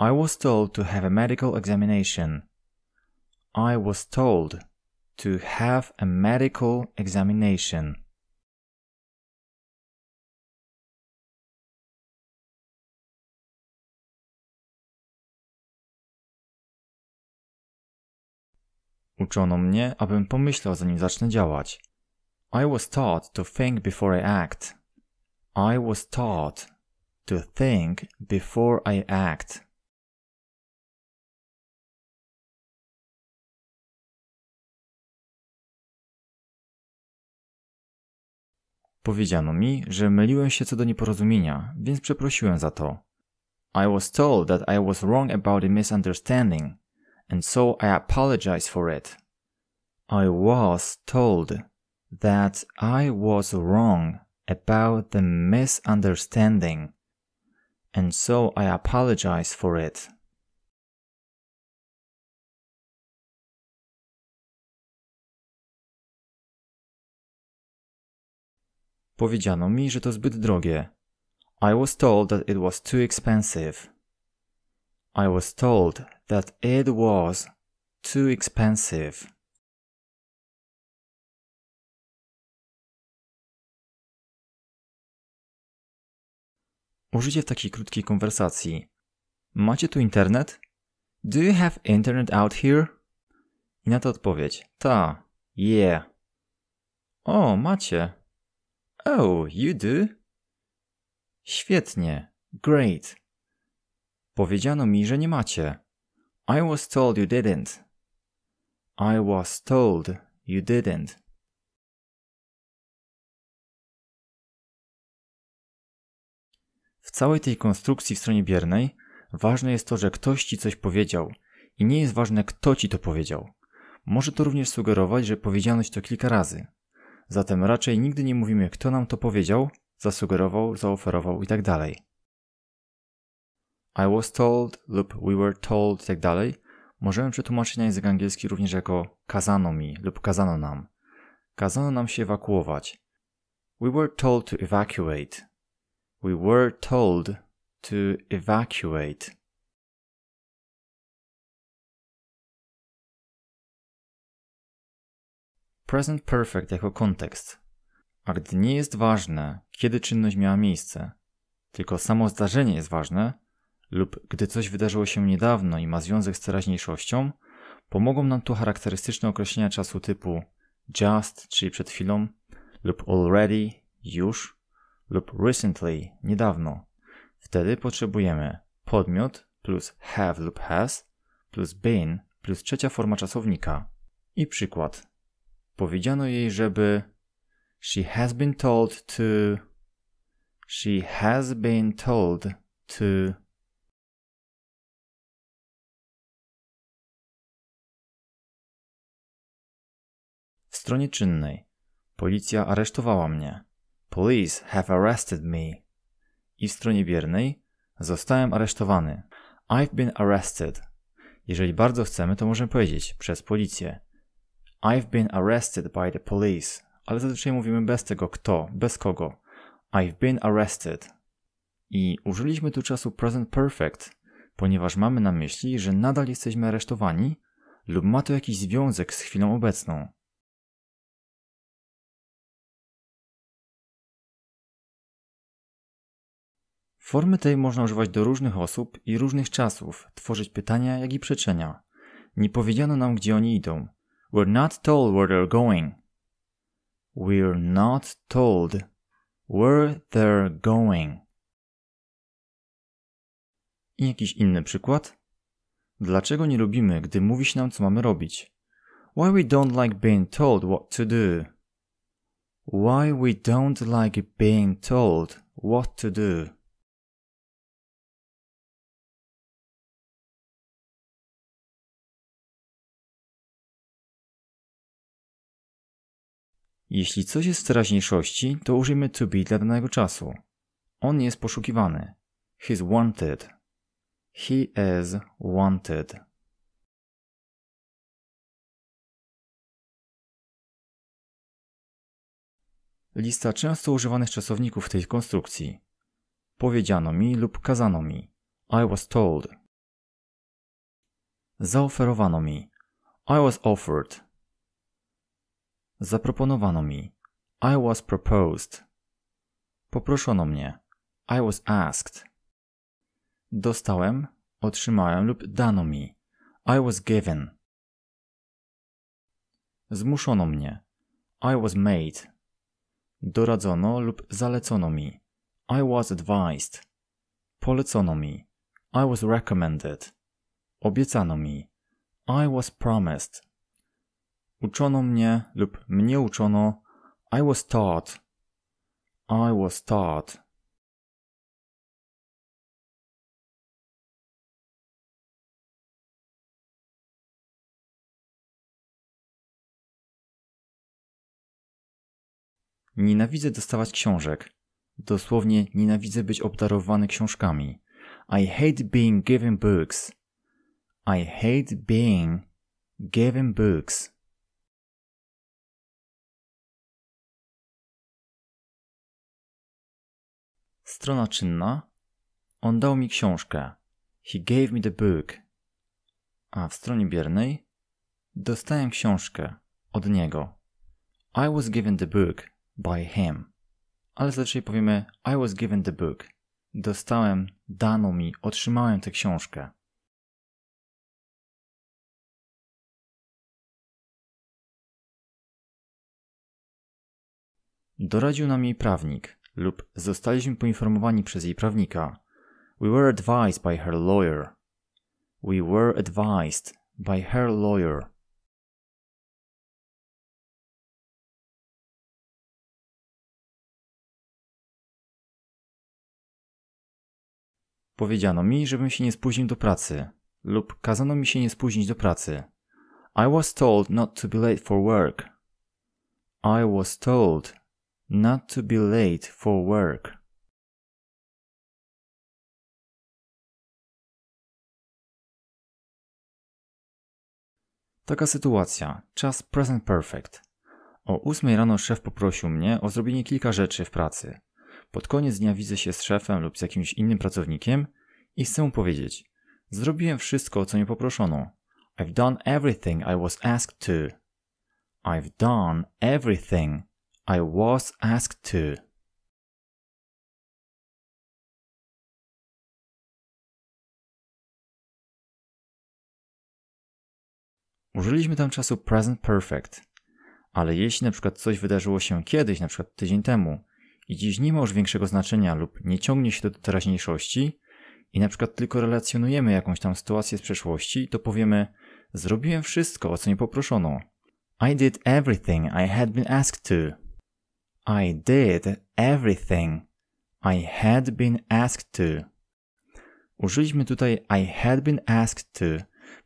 I was told to have a medical examination. I was told to have a medical examination. Uczono mnie, abym pomyślał zanim zacznę działać. I was taught to think before I act. I was taught to think before I act. Powiedziano mi, że myliłem się co do nieporozumienia, więc przeprosiłem za to. I was told that I was wrong about a misunderstanding. and so I apologize for it. I was told that I was wrong about the misunderstanding, and so I apologize for it. Powiedziano mi, że to zbyt drogie. I was told that it was too expensive. I was told that it was too expensive. Użycie w takiej krótkiej konwersacji. Macie tu internet? Do you have internet out here? I na to odpowiedź. Ta. Yeah. O, macie. Oh, you do? Świetnie. Great. Powiedziano mi, że nie macie. I was told you didn't. I was told you didn't. W całej tej konstrukcji w stronie biernej ważne jest to, że ktoś ci coś powiedział i nie jest ważne kto ci to powiedział. Może to również sugerować, że powiedziano ci to kilka razy. Zatem raczej nigdy nie mówimy kto nam to powiedział, zasugerował, zaoferował itd. Tak i was told lub we were told itd. Tak możemy przetłumaczyć na język angielski również jako kazano mi lub kazano nam. Kazano nam się ewakuować. We were told to evacuate. We were told to evacuate. Present perfect jako kontekst. A gdy nie jest ważne, kiedy czynność miała miejsce, tylko samo zdarzenie jest ważne, lub gdy coś wydarzyło się niedawno i ma związek z teraźniejszością, pomogą nam tu charakterystyczne określenia czasu typu just, czyli przed chwilą, lub already, już, lub recently, niedawno. Wtedy potrzebujemy podmiot plus have lub has plus been plus trzecia forma czasownika. I przykład. Powiedziano jej, żeby She has been told to She has been told to stronie czynnej. Policja aresztowała mnie. Police have arrested me. I w stronie biernej zostałem aresztowany. I've been arrested. Jeżeli bardzo chcemy, to możemy powiedzieć przez policję. I've been arrested by the police. Ale zazwyczaj mówimy bez tego kto, bez kogo. I've been arrested. I użyliśmy tu czasu present perfect, ponieważ mamy na myśli, że nadal jesteśmy aresztowani lub ma to jakiś związek z chwilą obecną. Formy tej można używać do różnych osób i różnych czasów, tworzyć pytania, jak i przeczenia. Nie powiedziano nam, gdzie oni idą. We're not told where they're going. We're not told where they're going. I jakiś inny przykład? Dlaczego nie lubimy, gdy mówi się nam, co mamy robić? Why we don't like being told what to do? Why we don't like being told what to do? Jeśli coś jest z teraźniejszości, to użyjmy to be dla danego czasu. On jest poszukiwany. He's wanted. He is wanted. Lista często używanych czasowników w tej konstrukcji. Powiedziano mi lub kazano mi. I was told. Zaoferowano mi. I was offered. Zaproponowano mi. I was proposed. Poproszono mnie. I was asked. Dostałem, otrzymałem lub dano mi. I was given. Zmuszono mnie. I was made. Doradzono lub zalecono mi. I was advised. Polecono mi. I was recommended. Obiecano mi. I was promised. Uczono mnie lub mnie uczono I was taught. I was taught. Nienawidzę dostawać książek. Dosłownie nienawidzę być obdarowany książkami. I hate being given books. I hate being given books. Strona czynna. On dał mi książkę. He gave me the book. A w stronie biernej dostałem książkę od niego. I was given the book by him. Ale zazwyczaj powiemy I was given the book. Dostałem, dano mi, otrzymałem tę książkę. Doradził nam jej prawnik lub zostaliśmy poinformowani przez jej prawnika. We were advised by her lawyer. We were advised by her lawyer. Powiedziano mi, żebym się nie spóźnił do pracy lub kazano mi się nie spóźnić do pracy. I was told not to be late for work. I was told Not to be late for work. Taka sytuacja. Czas present perfect. O 8 rano szef poprosił mnie o zrobienie kilka rzeczy w pracy. Pod koniec dnia widzę się z szefem lub z jakimś innym pracownikiem i chcę mu powiedzieć: Zrobiłem wszystko, co mnie poproszono. I've done everything I was asked to. I've done everything i was asked to. Użyliśmy tam czasu present perfect, ale jeśli na przykład coś wydarzyło się kiedyś, na przykład tydzień temu i dziś nie ma już większego znaczenia lub nie ciągnie się to do teraźniejszości i na przykład tylko relacjonujemy jakąś tam sytuację z przeszłości, to powiemy zrobiłem wszystko, o co mi poproszono. I did everything I had been asked to. I did everything I had been asked to. Użyliśmy tutaj I had been asked to,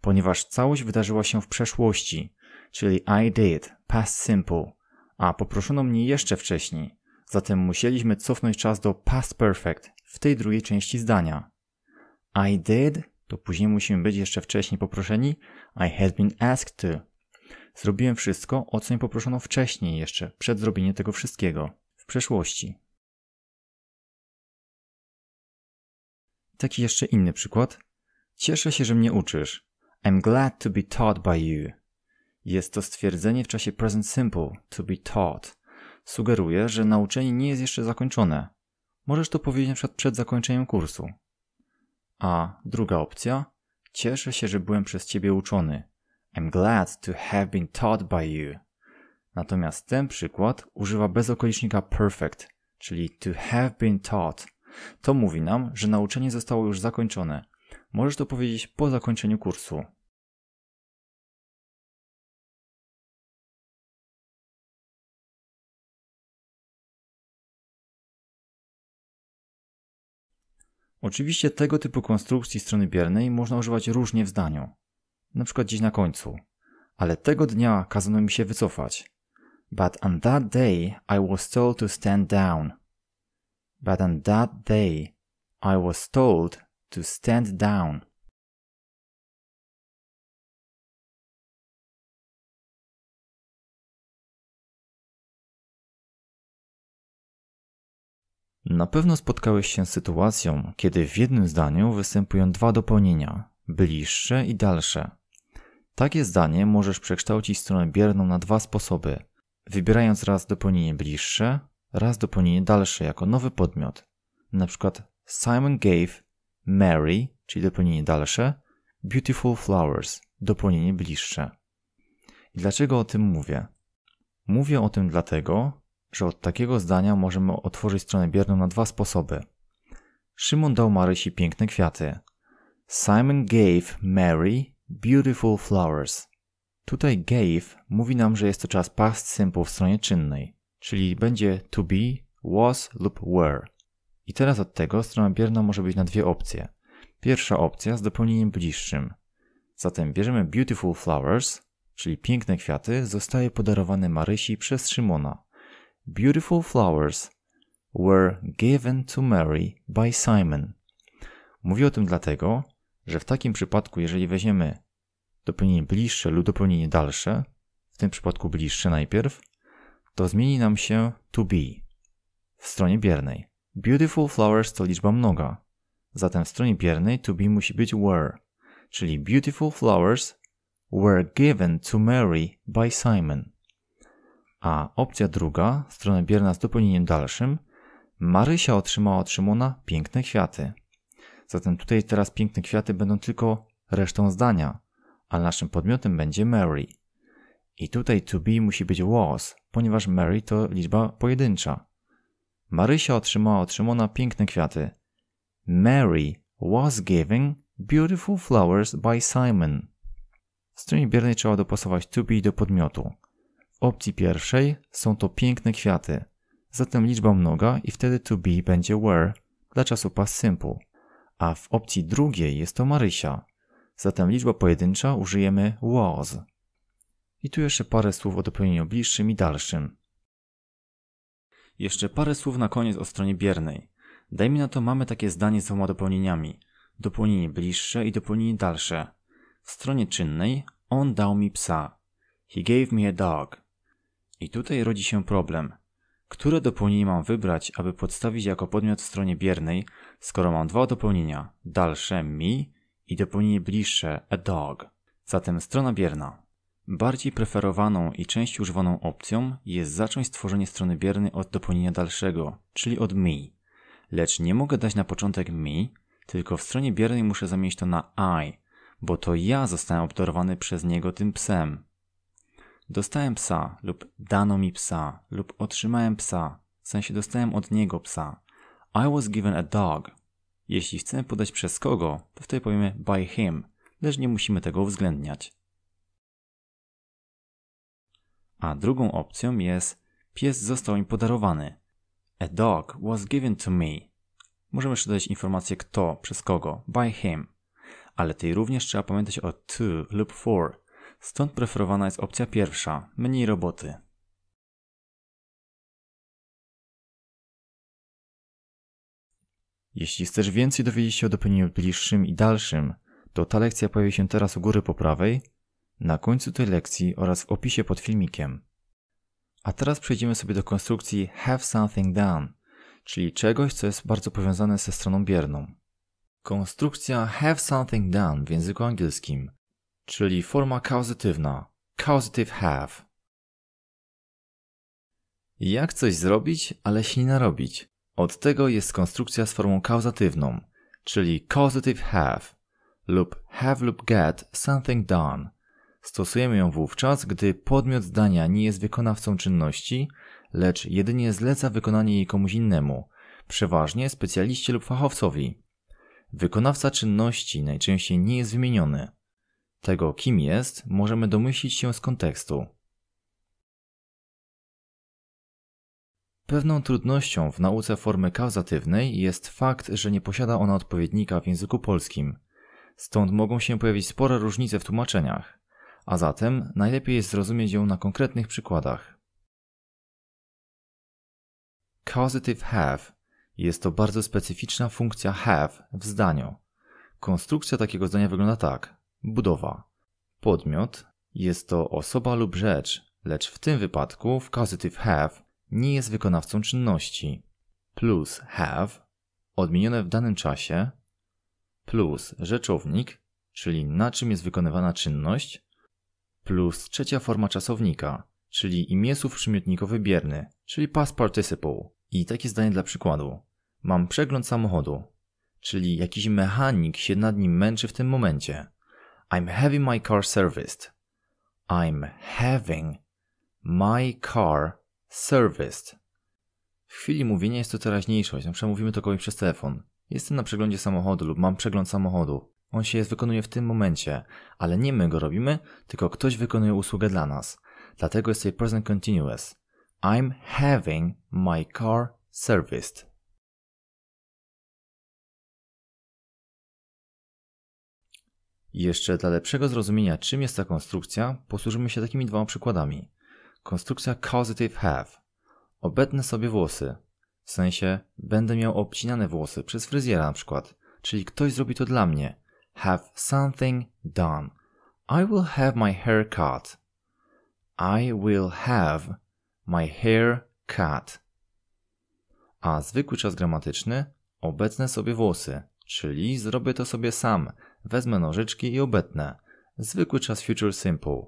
ponieważ całość wydarzyła się w przeszłości, czyli I did, past simple, a poproszono mnie jeszcze wcześniej, zatem musieliśmy cofnąć czas do past perfect w tej drugiej części zdania. I did, to później musimy być jeszcze wcześniej poproszeni, I had been asked to. Zrobiłem wszystko, o co mnie poproszono wcześniej jeszcze, przed zrobieniem tego wszystkiego, w przeszłości. Taki jeszcze inny przykład. Cieszę się, że mnie uczysz. I'm glad to be taught by you. Jest to stwierdzenie w czasie present simple, to be taught. Sugeruje, że nauczenie nie jest jeszcze zakończone. Możesz to powiedzieć np. przed zakończeniem kursu. A druga opcja. Cieszę się, że byłem przez ciebie uczony am glad to have been taught by you. Natomiast ten przykład używa okolicznika perfect, czyli to have been taught. To mówi nam, że nauczenie zostało już zakończone. Możesz to powiedzieć po zakończeniu kursu. Oczywiście tego typu konstrukcji strony biernej można używać różnie w zdaniu na przykład gdzieś na końcu. Ale tego dnia kazano mi się wycofać. But on that day I was told to stand down. But on that day I was told to stand down. Na pewno spotkałeś się z sytuacją, kiedy w jednym zdaniu występują dwa dopełnienia, bliższe i dalsze. Takie zdanie możesz przekształcić stronę bierną na dwa sposoby, wybierając raz dopełnienie bliższe, raz dopełnienie dalsze jako nowy podmiot. Na przykład Simon gave Mary, czyli dopełnienie dalsze, beautiful flowers, dopełnienie bliższe. I dlaczego o tym mówię? Mówię o tym dlatego, że od takiego zdania możemy otworzyć stronę bierną na dwa sposoby. Szymon dał Marysi piękne kwiaty. Simon gave Mary Beautiful Flowers. Tutaj gave mówi nam, że jest to czas past simple w stronie czynnej, czyli będzie to be, was lub were. I teraz od tego strona bierna może być na dwie opcje. Pierwsza opcja z dopełnieniem bliższym. Zatem bierzemy beautiful flowers, czyli piękne kwiaty, zostaje podarowane Marysi przez Szymona. Beautiful flowers were given to Mary by Simon. Mówię o tym dlatego, że w takim przypadku, jeżeli weźmiemy dopełnienie bliższe lub dopełnienie dalsze, w tym przypadku bliższe najpierw, to zmieni nam się to be w stronie biernej. Beautiful flowers to liczba mnoga, zatem w stronie biernej to be musi być were, czyli beautiful flowers were given to Mary by Simon. A opcja druga, strona bierna z dopełnieniem dalszym, Marysia otrzymała od piękne kwiaty. Zatem tutaj teraz piękne kwiaty będą tylko resztą zdania, a naszym podmiotem będzie Mary. I tutaj to be musi być was, ponieważ Mary to liczba pojedyncza. Marysia otrzymała otrzymona piękne kwiaty. Mary was given beautiful flowers by Simon. W stronie biernej trzeba dopasować to be do podmiotu. W opcji pierwszej są to piękne kwiaty, zatem liczba mnoga i wtedy to be będzie were dla czasu past simple a w opcji drugiej jest to Marysia. Zatem liczba pojedyncza użyjemy was. I tu jeszcze parę słów o dopełnieniu bliższym i dalszym. Jeszcze parę słów na koniec o stronie biernej. Dajmy na to mamy takie zdanie z dwoma dopełnieniami. Dopełnienie bliższe i dopełnienie dalsze. W stronie czynnej on dał mi psa. He gave me a dog. I tutaj rodzi się problem. Które dopełnienie mam wybrać, aby podstawić jako podmiot w stronie biernej, skoro mam dwa dopełnienia, dalsze mi i dopełnienie bliższe a dog. Zatem strona bierna. Bardziej preferowaną i częściej używaną opcją jest zacząć stworzenie strony biernej od dopełnienia dalszego, czyli od mi. Lecz nie mogę dać na początek mi, tylko w stronie biernej muszę zamienić to na I, bo to ja zostałem obdarowany przez niego tym psem. Dostałem psa, lub dano mi psa, lub otrzymałem psa, w sensie dostałem od niego psa. I was given a dog. Jeśli chcemy podać przez kogo, to wtedy powiemy by him, lecz nie musimy tego uwzględniać. A drugą opcją jest pies został mi podarowany. A dog was given to me. Możemy jeszcze dodać informację kto, przez kogo, by him. Ale tutaj również trzeba pamiętać o to lub for, Stąd preferowana jest opcja pierwsza, mniej roboty. Jeśli chcesz więcej dowiedzieć się o dopełnieniu bliższym i dalszym, to ta lekcja pojawi się teraz u góry po prawej, na końcu tej lekcji oraz w opisie pod filmikiem. A teraz przejdziemy sobie do konstrukcji have something done, czyli czegoś, co jest bardzo powiązane ze stroną bierną. Konstrukcja have something done w języku angielskim czyli forma kauzatywna causative have. Jak coś zrobić, ale się nie narobić. Od tego jest konstrukcja z formą kauzatywną, czyli causative have lub have lub get something done. Stosujemy ją wówczas, gdy podmiot zdania nie jest wykonawcą czynności, lecz jedynie zleca wykonanie jej komuś innemu, przeważnie specjaliście lub fachowcowi. Wykonawca czynności najczęściej nie jest wymieniony tego, kim jest, możemy domyślić się z kontekstu. Pewną trudnością w nauce formy kauzatywnej jest fakt, że nie posiada ona odpowiednika w języku polskim. Stąd mogą się pojawić spore różnice w tłumaczeniach, a zatem najlepiej jest zrozumieć ją na konkretnych przykładach. Causative have jest to bardzo specyficzna funkcja have w zdaniu. Konstrukcja takiego zdania wygląda tak. Budowa. Podmiot jest to osoba lub rzecz, lecz w tym wypadku w causative have nie jest wykonawcą czynności. Plus have odmienione w danym czasie plus rzeczownik, czyli na czym jest wykonywana czynność, plus trzecia forma czasownika, czyli imię słów przymiotnikowy bierny, czyli past participle. I takie zdanie dla przykładu. Mam przegląd samochodu, czyli jakiś mechanik się nad nim męczy w tym momencie. I'm having my car serviced. I'm having my car serviced. W chwili mówienia jest to teraźniejszość, na przykład mówimy to komuś przez telefon. Jestem na przeglądzie samochodu lub mam przegląd samochodu. On się wykonuje w tym momencie, ale nie my go robimy, tylko ktoś wykonuje usługę dla nas. Dlatego jest tutaj present continuous. I'm having my car serviced. jeszcze dla lepszego zrozumienia, czym jest ta konstrukcja, posłużymy się takimi dwoma przykładami. Konstrukcja causative have. Obetnę sobie włosy. W sensie, będę miał obcinane włosy przez fryzjera na przykład. Czyli ktoś zrobi to dla mnie. Have something done. I will have my hair cut. I will have my hair cut. A zwykły czas gramatyczny obecne sobie włosy, czyli zrobię to sobie sam. Wezmę nożyczki i obetnę. Zwykły czas future simple.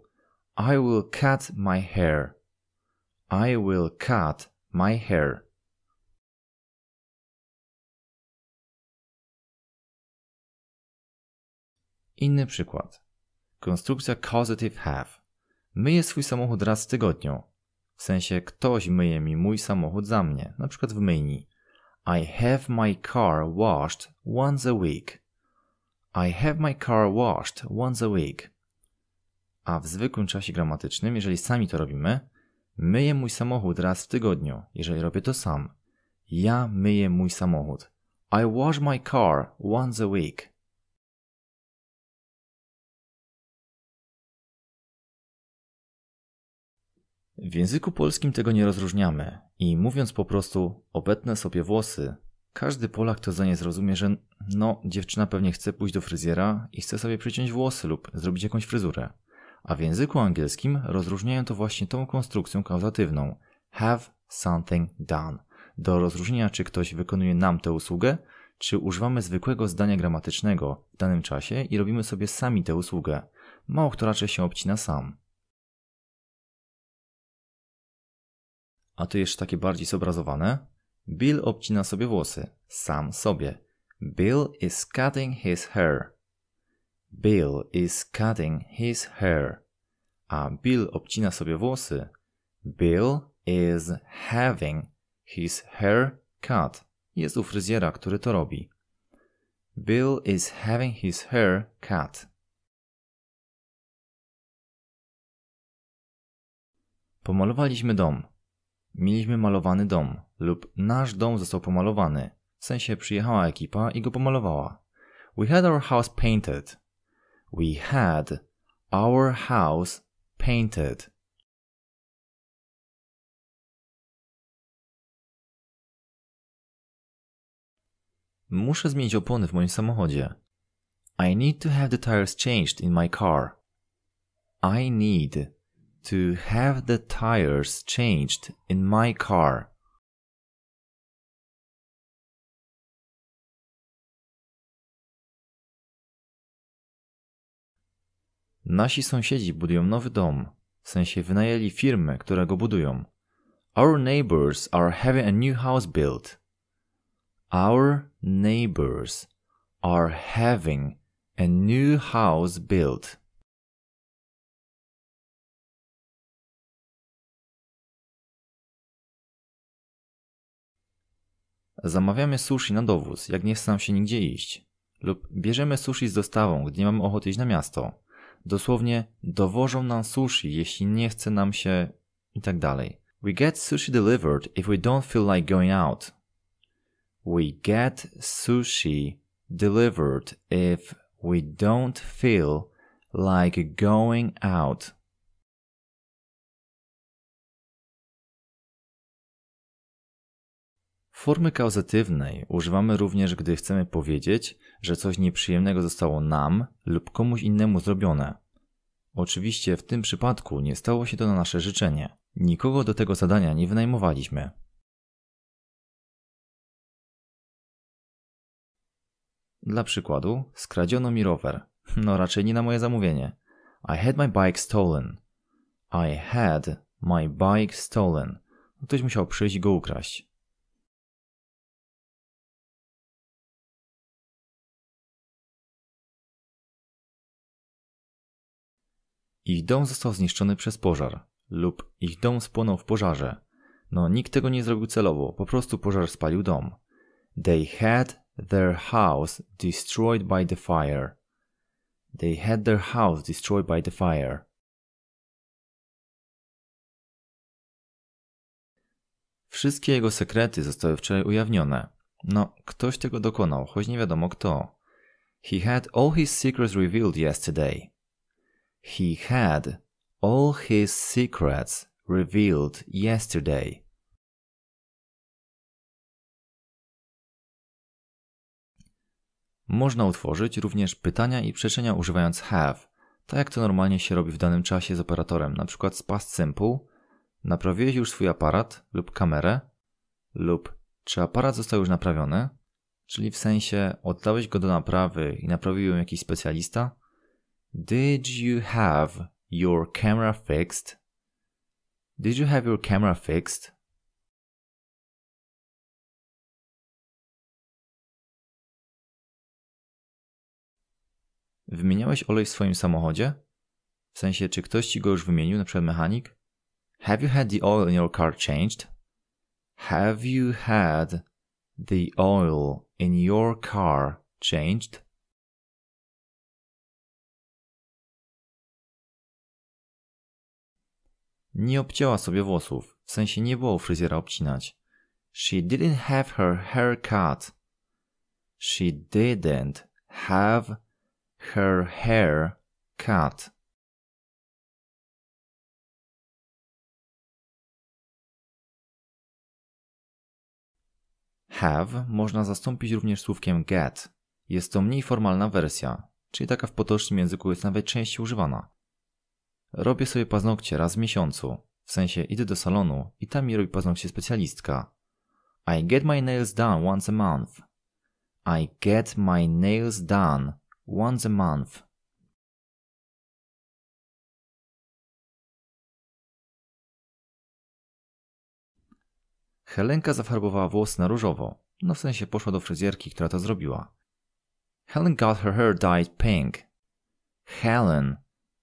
I will cut my hair. I will cut my hair. Inny przykład. Konstrukcja causative have. Myję swój samochód raz w tygodniu. W sensie ktoś myje mi mój samochód za mnie, na przykład w myjni. I have my car washed once a week. I have my car washed once a week. A w zwykłym czasie gramatycznym, jeżeli sami to robimy, myję mój samochód raz w tygodniu, jeżeli robię to sam. Ja myję mój samochód. I wash my car once a week. W języku polskim tego nie rozróżniamy i mówiąc po prostu obetnę sobie włosy, każdy Polak to za nie zrozumie, że no, dziewczyna pewnie chce pójść do fryzjera i chce sobie przyciąć włosy lub zrobić jakąś fryzurę. A w języku angielskim rozróżniają to właśnie tą konstrukcją kauzatywną have something done. Do rozróżnienia, czy ktoś wykonuje nam tę usługę, czy używamy zwykłego zdania gramatycznego w danym czasie i robimy sobie sami tę usługę. Mało kto raczej się obcina sam. A to jeszcze takie bardziej zobrazowane? Bill obcina sobie włosy. Sam sobie. Bill is cutting his hair. Bill is cutting his hair. A Bill obcina sobie włosy. Bill is having his hair cut. Jest u fryzjera, który to robi. Bill is having his hair cut. Pomalowaliśmy dom. Mieliśmy malowany dom lub nasz dom został pomalowany. W sensie przyjechała ekipa i go pomalowała. We had our house painted. We had our house painted. Muszę zmienić opony w moim samochodzie. I need to have the tires changed in my car. I need to have the tires changed in my car. Nasi sąsiedzi budują nowy dom, w sensie wynajęli firmę, która go budują. Our neighbors are having a new house built. Our neighbors are having a new house built. Zamawiamy sushi na dowóz, jak nie chce nam się nigdzie iść. Lub bierzemy sushi z dostawą, gdy nie mamy ochoty iść na miasto. Dosłownie dowożą nam sushi, jeśli nie chce nam się i tak dalej. We get sushi delivered if we don't feel like going out. We get sushi delivered if we don't feel like going out. Formy kauzatywnej używamy również, gdy chcemy powiedzieć, że coś nieprzyjemnego zostało nam lub komuś innemu zrobione. Oczywiście w tym przypadku nie stało się to na nasze życzenie. Nikogo do tego zadania nie wynajmowaliśmy. Dla przykładu, skradziono mi rower. No raczej nie na moje zamówienie. I had my bike stolen. I had my bike stolen. Ktoś musiał przyjść i go ukraść. Ich dom został zniszczony przez pożar lub ich dom spłonął w pożarze. No, nikt tego nie zrobił celowo, po prostu pożar spalił dom. They had their house destroyed by the fire. They had their house destroyed by the fire. Wszystkie jego sekrety zostały wczoraj ujawnione. No, ktoś tego dokonał, choć nie wiadomo kto. He had all his secrets revealed yesterday. He had all his secrets revealed yesterday. Można utworzyć również pytania i przeczenia używając have, tak jak to normalnie się robi w danym czasie z operatorem, np. z past simple, naprawiłeś już swój aparat lub kamerę, lub czy aparat został już naprawiony, czyli w sensie oddałeś go do naprawy i naprawił ją jakiś specjalista, Did you have your camera fixed? Did you have your camera fixed? Wymieniałeś olej w swoim samochodzie? W sensie, czy ktoś ci go już wymienił, na przykład mechanik? Have you had the oil in your car changed? Have you had the oil in your car changed? Nie obcięła sobie włosów, w sensie nie było fryzjera obcinać. She didn't have her hair cut. She didn't have her hair cut. Have można zastąpić również słówkiem get. Jest to mniej formalna wersja, czyli taka w potocznym języku jest nawet częściej używana. Robię sobie paznokcie raz w miesiącu. W sensie idę do salonu i tam mi robi paznokcie specjalistka. I get my nails done once a month. I get my nails done once a month. Helenka zafarbowała włosy na różowo. No w sensie poszła do fryzjerki, która to zrobiła. Helen got her hair dyed pink. Helen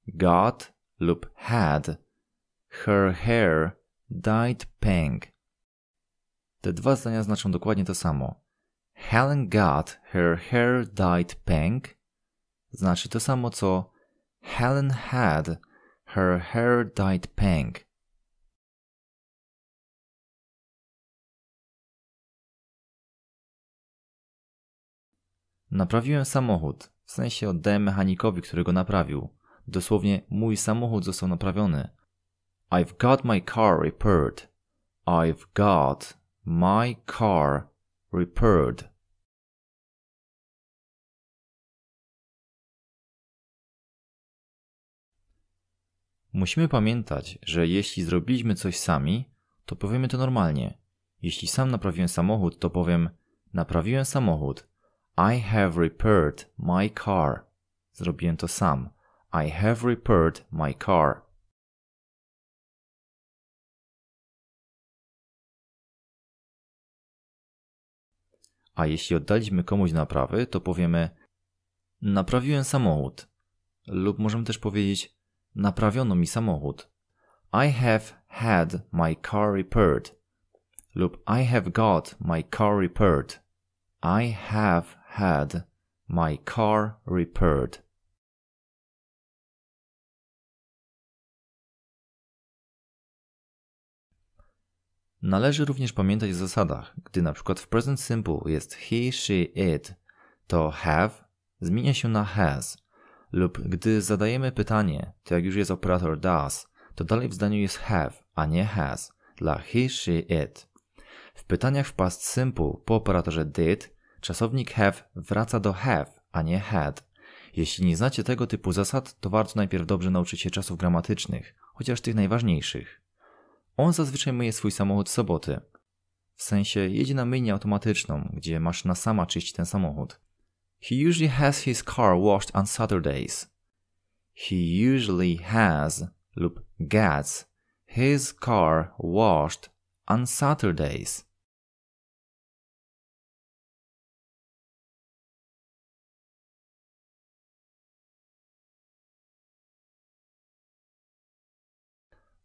got lub had. Her hair dyed pink. Te dwa zdania znaczą dokładnie to samo. Helen got her hair dyed pink znaczy to samo co Helen had her hair dyed pink. Naprawiłem samochód, w sensie oddałem mechanikowi, który go naprawił. Dosłownie mój samochód został naprawiony. I've got my car repaired. I've got my car repaired. Musimy pamiętać, że jeśli zrobiliśmy coś sami, to powiemy to normalnie. Jeśli sam naprawiłem samochód, to powiem naprawiłem samochód. I have repaired my car. Zrobiłem to sam. I have repaired my car. A jeśli oddaliśmy komuś naprawy, to powiemy naprawiłem samochód. Lub możemy też powiedzieć naprawiono mi samochód. I have had my car repaired. Lub I have got my car repaired. I have had my car repaired. Należy również pamiętać o zasadach, gdy na przykład w present simple jest he, she, it, to have zmienia się na has lub gdy zadajemy pytanie, to jak już jest operator does, to dalej w zdaniu jest have, a nie has dla he, she, it. W pytaniach w past simple po operatorze did czasownik have wraca do have, a nie had. Jeśli nie znacie tego typu zasad, to warto najpierw dobrze nauczyć się czasów gramatycznych, chociaż tych najważniejszych. On zazwyczaj myje swój samochód w soboty. W sensie jedzie na myjnię automatyczną, gdzie maszyna sama czyści ten samochód. He usually has his car washed on Saturdays. He usually has lub gets his car washed on Saturdays.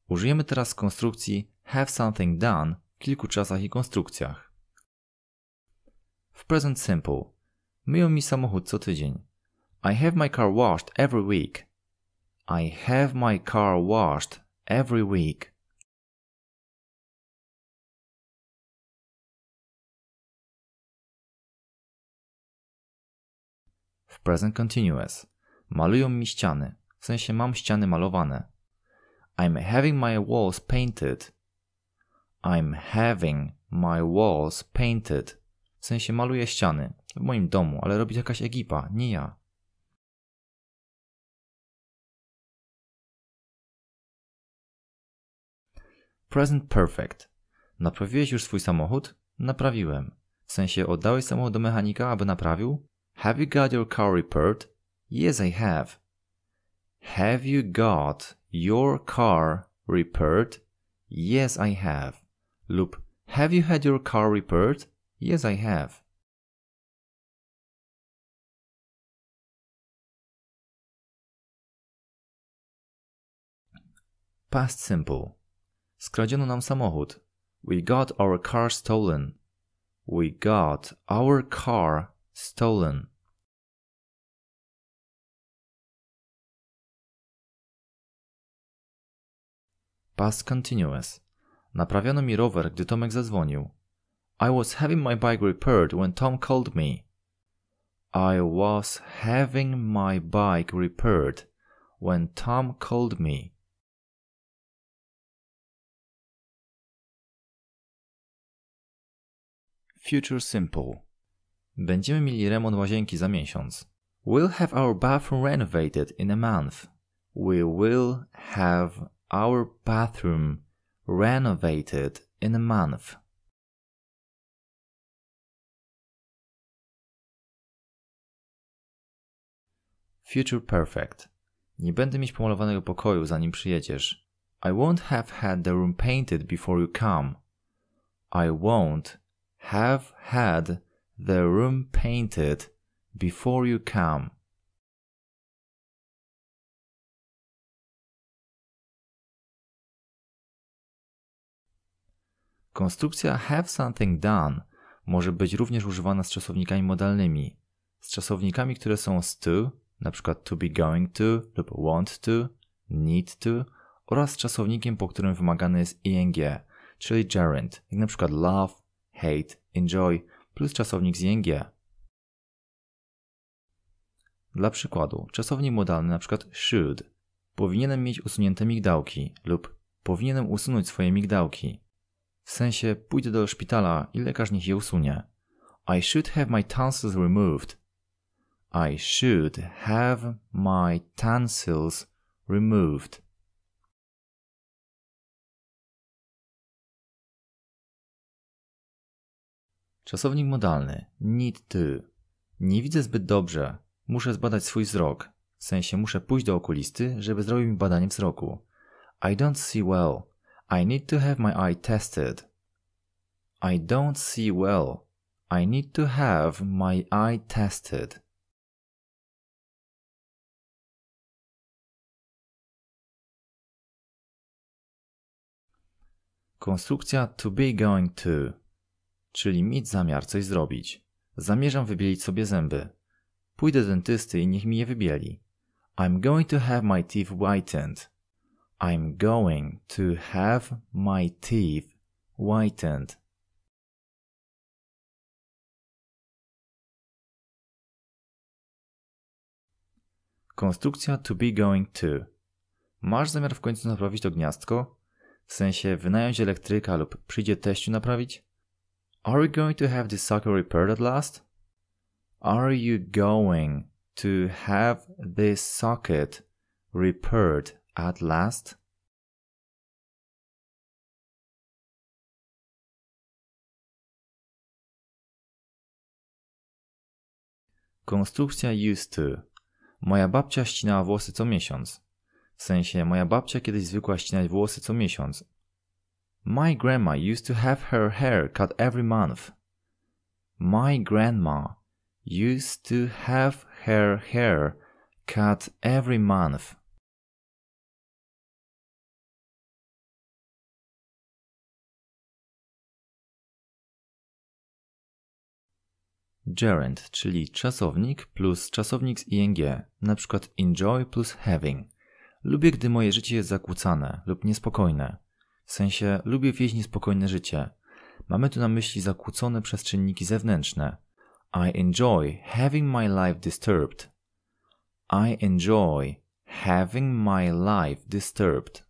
Użyjemy teraz konstrukcji have something done w kilku czasach i konstrukcjach. W present simple. Myją mi samochód co tydzień. I have my car washed every week. I have my car washed every week. W present continuous. Malują mi ściany. W sensie mam ściany malowane. I'm having my walls painted. I'm having my walls painted. W sensie maluję ściany w moim domu, ale robi jakaś ekipa, nie ja. Present perfect. Naprawiłeś już swój samochód? Naprawiłem. W sensie oddałeś samochód do mechanika, aby naprawił? Have you got your car repaired? Yes, I have. Have you got your car repaired? Yes, I have. Loop. Have you had your car repaired? Yes, I have. Past simple. Skradziono nam samochód. We got our car stolen. We got our car stolen. Past continuous. Naprawiono mi rower, gdy Tomek zadzwonił. I was having my bike repaired when Tom called me. I was having my bike repaired when Tom called me. Future Simple. Będziemy mieli remont łazienki za miesiąc. We'll have our bathroom renovated in a month. We will have our bathroom renovated in a month. Future perfect. Nie będę mieć pomalowanego pokoju zanim przyjedziesz. I won't have had the room painted before you come. I won't have had the room painted before you come. Konstrukcja have something done może być również używana z czasownikami modalnymi. Z czasownikami, które są z to, np. to be going to lub want to, need to oraz z czasownikiem, po którym wymagany jest ing, czyli gerund, jak np. love, hate, enjoy plus czasownik z ing. Dla przykładu, czasownik modalny np. should. Powinienem mieć usunięte migdałki lub powinienem usunąć swoje migdałki. W sensie pójdę do szpitala i lekarz niech je usunie. I should have my tonsils removed. I should have my tonsils removed. Czasownik modalny. Need to. Nie widzę zbyt dobrze. Muszę zbadać swój wzrok. W sensie muszę pójść do okulisty, żeby zrobił mi badanie wzroku. I don't see well. I need to have my eye tested. I don't see well. I need to have my eye tested. Konstrukcja to be going to, czyli mieć zamiar coś zrobić. Zamierzam wybielić sobie zęby. Pójdę do dentysty i niech mi je wybieli. I'm going to have my teeth whitened. I'm going to have my teeth whitened. Konstrukcja to be going to. Masz zamiar w końcu naprawić to gniazdko? W sensie wynająć elektryka lub przyjdzie teściu naprawić? Are you going to have this socket repaired at last? Are you going to have this socket repaired at last Konstrukcja used to. Moja babcia ścinała włosy co miesiąc. W sensie, moja babcia kiedyś zwykła ścinać włosy co miesiąc. My grandma used to have her hair cut every month. My grandma used to have her hair cut every month. gerund, czyli czasownik plus czasownik z ing, Na przykład enjoy plus having. Lubię, gdy moje życie jest zakłócane lub niespokojne. W sensie lubię wieść niespokojne życie. Mamy tu na myśli zakłócone przez czynniki zewnętrzne. I enjoy having my life disturbed. I enjoy having my life disturbed.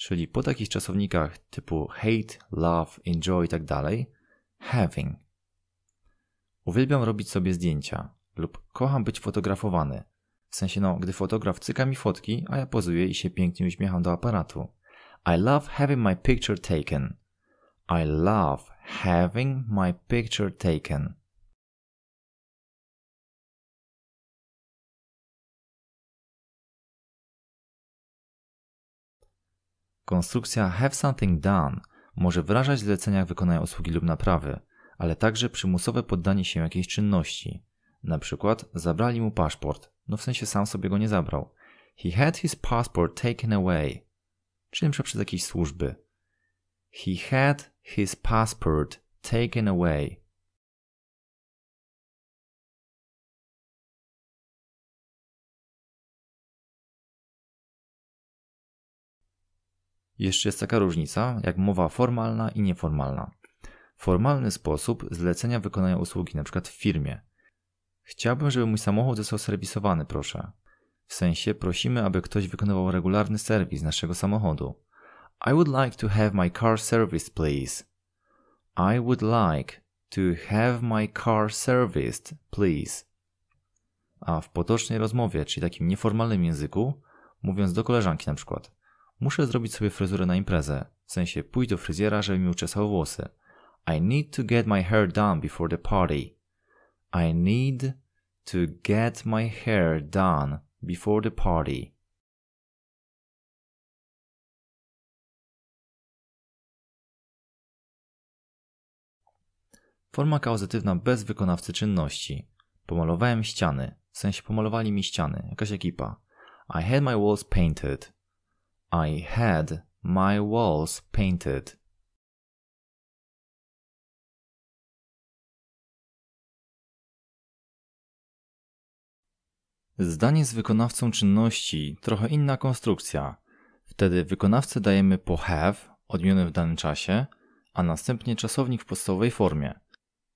Czyli po takich czasownikach typu hate, love, enjoy itd. Tak having. Uwielbiam robić sobie zdjęcia lub kocham być fotografowany. W sensie no, gdy fotograf cyka mi fotki, a ja pozuję i się pięknie uśmiecham do aparatu. I love having my picture taken. I love having my picture taken. Konstrukcja have something done może wyrażać zlecenia wykonania usługi lub naprawy, ale także przymusowe poddanie się jakiejś czynności. Na przykład zabrali mu paszport, no w sensie sam sobie go nie zabrał. He had his passport taken away. Czyli np. przez jakieś służby. He had his passport taken away. Jeszcze jest taka różnica jak mowa formalna i nieformalna. Formalny sposób zlecenia wykonania usługi, np. w firmie. Chciałbym, żeby mój samochód został serwisowany, proszę. W sensie prosimy, aby ktoś wykonywał regularny serwis naszego samochodu. I would like to have my car serviced, please. I would like to have my car serviced, please. A w potocznej rozmowie, czyli takim nieformalnym języku, mówiąc do koleżanki na przykład. Muszę zrobić sobie fryzurę na imprezę. W sensie pójść do fryzjera, żeby mi uczesał włosy. I need to get my hair done before the party. I need to get my hair done before the party. Forma kauzatywna bez wykonawcy czynności. Pomalowałem ściany. W sensie pomalowali mi ściany. Jakaś ekipa. I had my walls painted. I had my walls painted. Zdanie z wykonawcą czynności trochę inna konstrukcja. Wtedy wykonawcy dajemy po have, odmienny w danym czasie, a następnie czasownik w podstawowej formie.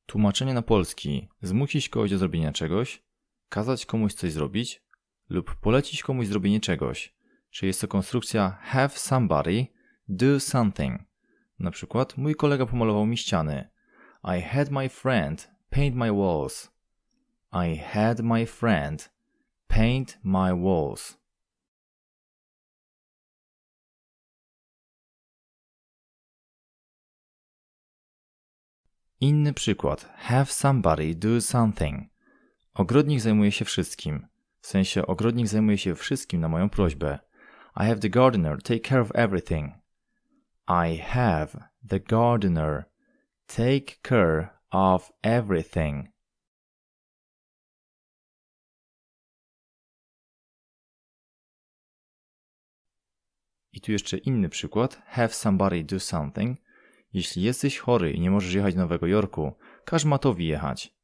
Tłumaczenie na polski: zmusić kogoś do zrobienia czegoś, kazać komuś coś zrobić lub polecić komuś zrobienie czegoś czyli jest to konstrukcja have somebody do something. Na przykład mój kolega pomalował mi ściany. I had my friend paint my walls. I had my friend paint my walls. Inny przykład. Have somebody do something. Ogrodnik zajmuje się wszystkim. W sensie ogrodnik zajmuje się wszystkim na moją prośbę. I have the gardener take care of everything. I have the gardener take care of everything. I tu jeszcze inny przykład. Have somebody do something. Jeśli jesteś chory i nie możesz jechać do Nowego Jorku, każ Matowi jechać.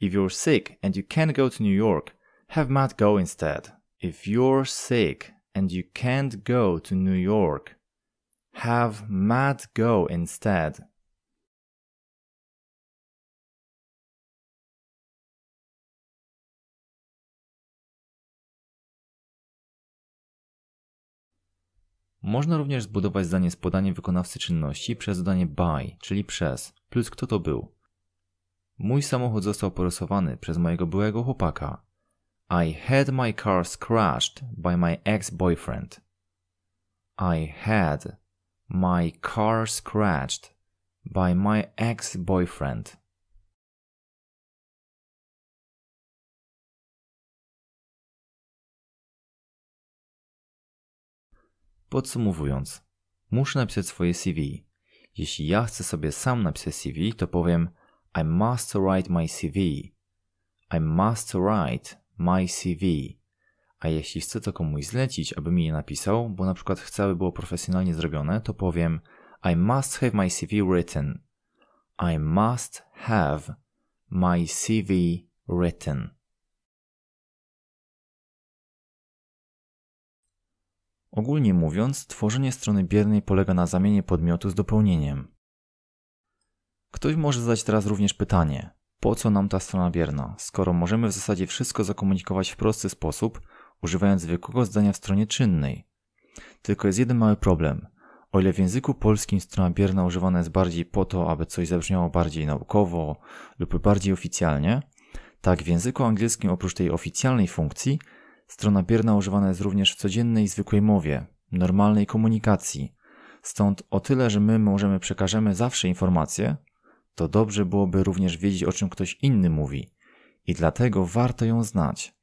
If you're sick and you can't go to New York, have Matt go instead. If you're sick and you can't go to New York. Have Matt go instead. Można również zbudować zdanie z podaniem wykonawcy czynności przez dodanie by, czyli przez, plus kto to był. Mój samochód został porosowany przez mojego byłego chłopaka. I had my car scratched by my ex-boyfriend. I had my car scratched by my ex-boyfriend. Podsumowując, muszę napisać swoje CV. Jeśli ja chcę sobie sam napisać CV, to powiem I must write my CV. I must write My CV. A jeśli chcę to komuś zlecić, aby mi je napisał, bo na przykład chcę, aby było profesjonalnie zrobione, to powiem I must have my CV written. I must have my CV written. Ogólnie mówiąc, tworzenie strony biernej polega na zamianie podmiotu z dopełnieniem. Ktoś może zadać teraz również pytanie: po co nam ta strona bierna, skoro możemy w zasadzie wszystko zakomunikować w prosty sposób, używając zwykłego zdania w stronie czynnej. Tylko jest jeden mały problem. O ile w języku polskim strona bierna używana jest bardziej po to, aby coś zabrzmiało bardziej naukowo lub bardziej oficjalnie, tak w języku angielskim oprócz tej oficjalnej funkcji, strona bierna używana jest również w codziennej, zwykłej mowie, normalnej komunikacji. Stąd o tyle, że my możemy przekażemy zawsze informacje, to dobrze byłoby również wiedzieć, o czym ktoś inny mówi i dlatego warto ją znać.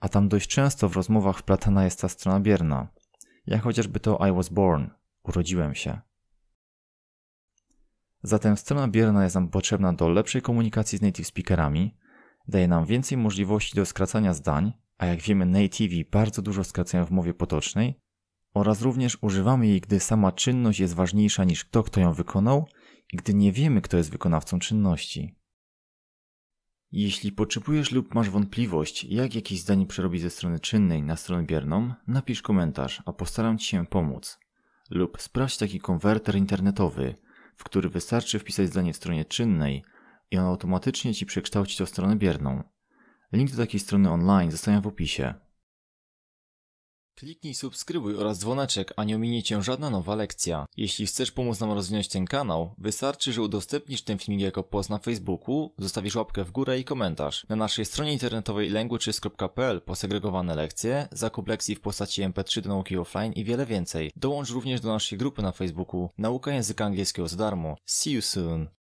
A tam dość często w rozmowach wplatana jest ta strona bierna. Ja chociażby to I was born, urodziłem się. Zatem strona bierna jest nam potrzebna do lepszej komunikacji z native speakerami, daje nam więcej możliwości do skracania zdań, a jak wiemy nativi bardzo dużo skracają w mowie potocznej, oraz również używamy jej, gdy sama czynność jest ważniejsza niż kto, kto ją wykonał – gdy nie wiemy, kto jest wykonawcą czynności. Jeśli potrzebujesz lub masz wątpliwość, jak jakieś zdanie przerobić ze strony czynnej na stronę bierną, napisz komentarz, a postaram ci się pomóc. Lub sprawdź taki konwerter internetowy, w który wystarczy wpisać zdanie w stronie czynnej i on automatycznie ci przekształci to w stronę bierną. Link do takiej strony online zostaje w opisie. Kliknij subskrybuj oraz dzwoneczek, a nie ominie Cię żadna nowa lekcja. Jeśli chcesz pomóc nam rozwinąć ten kanał, wystarczy, że udostępnisz ten filmik jako post na Facebooku, zostawisz łapkę w górę i komentarz. Na naszej stronie internetowej languages.pl posegregowane lekcje, zakup lekcji w postaci MP3 do nauki offline i wiele więcej. Dołącz również do naszej grupy na Facebooku Nauka Języka Angielskiego za darmo. See you soon!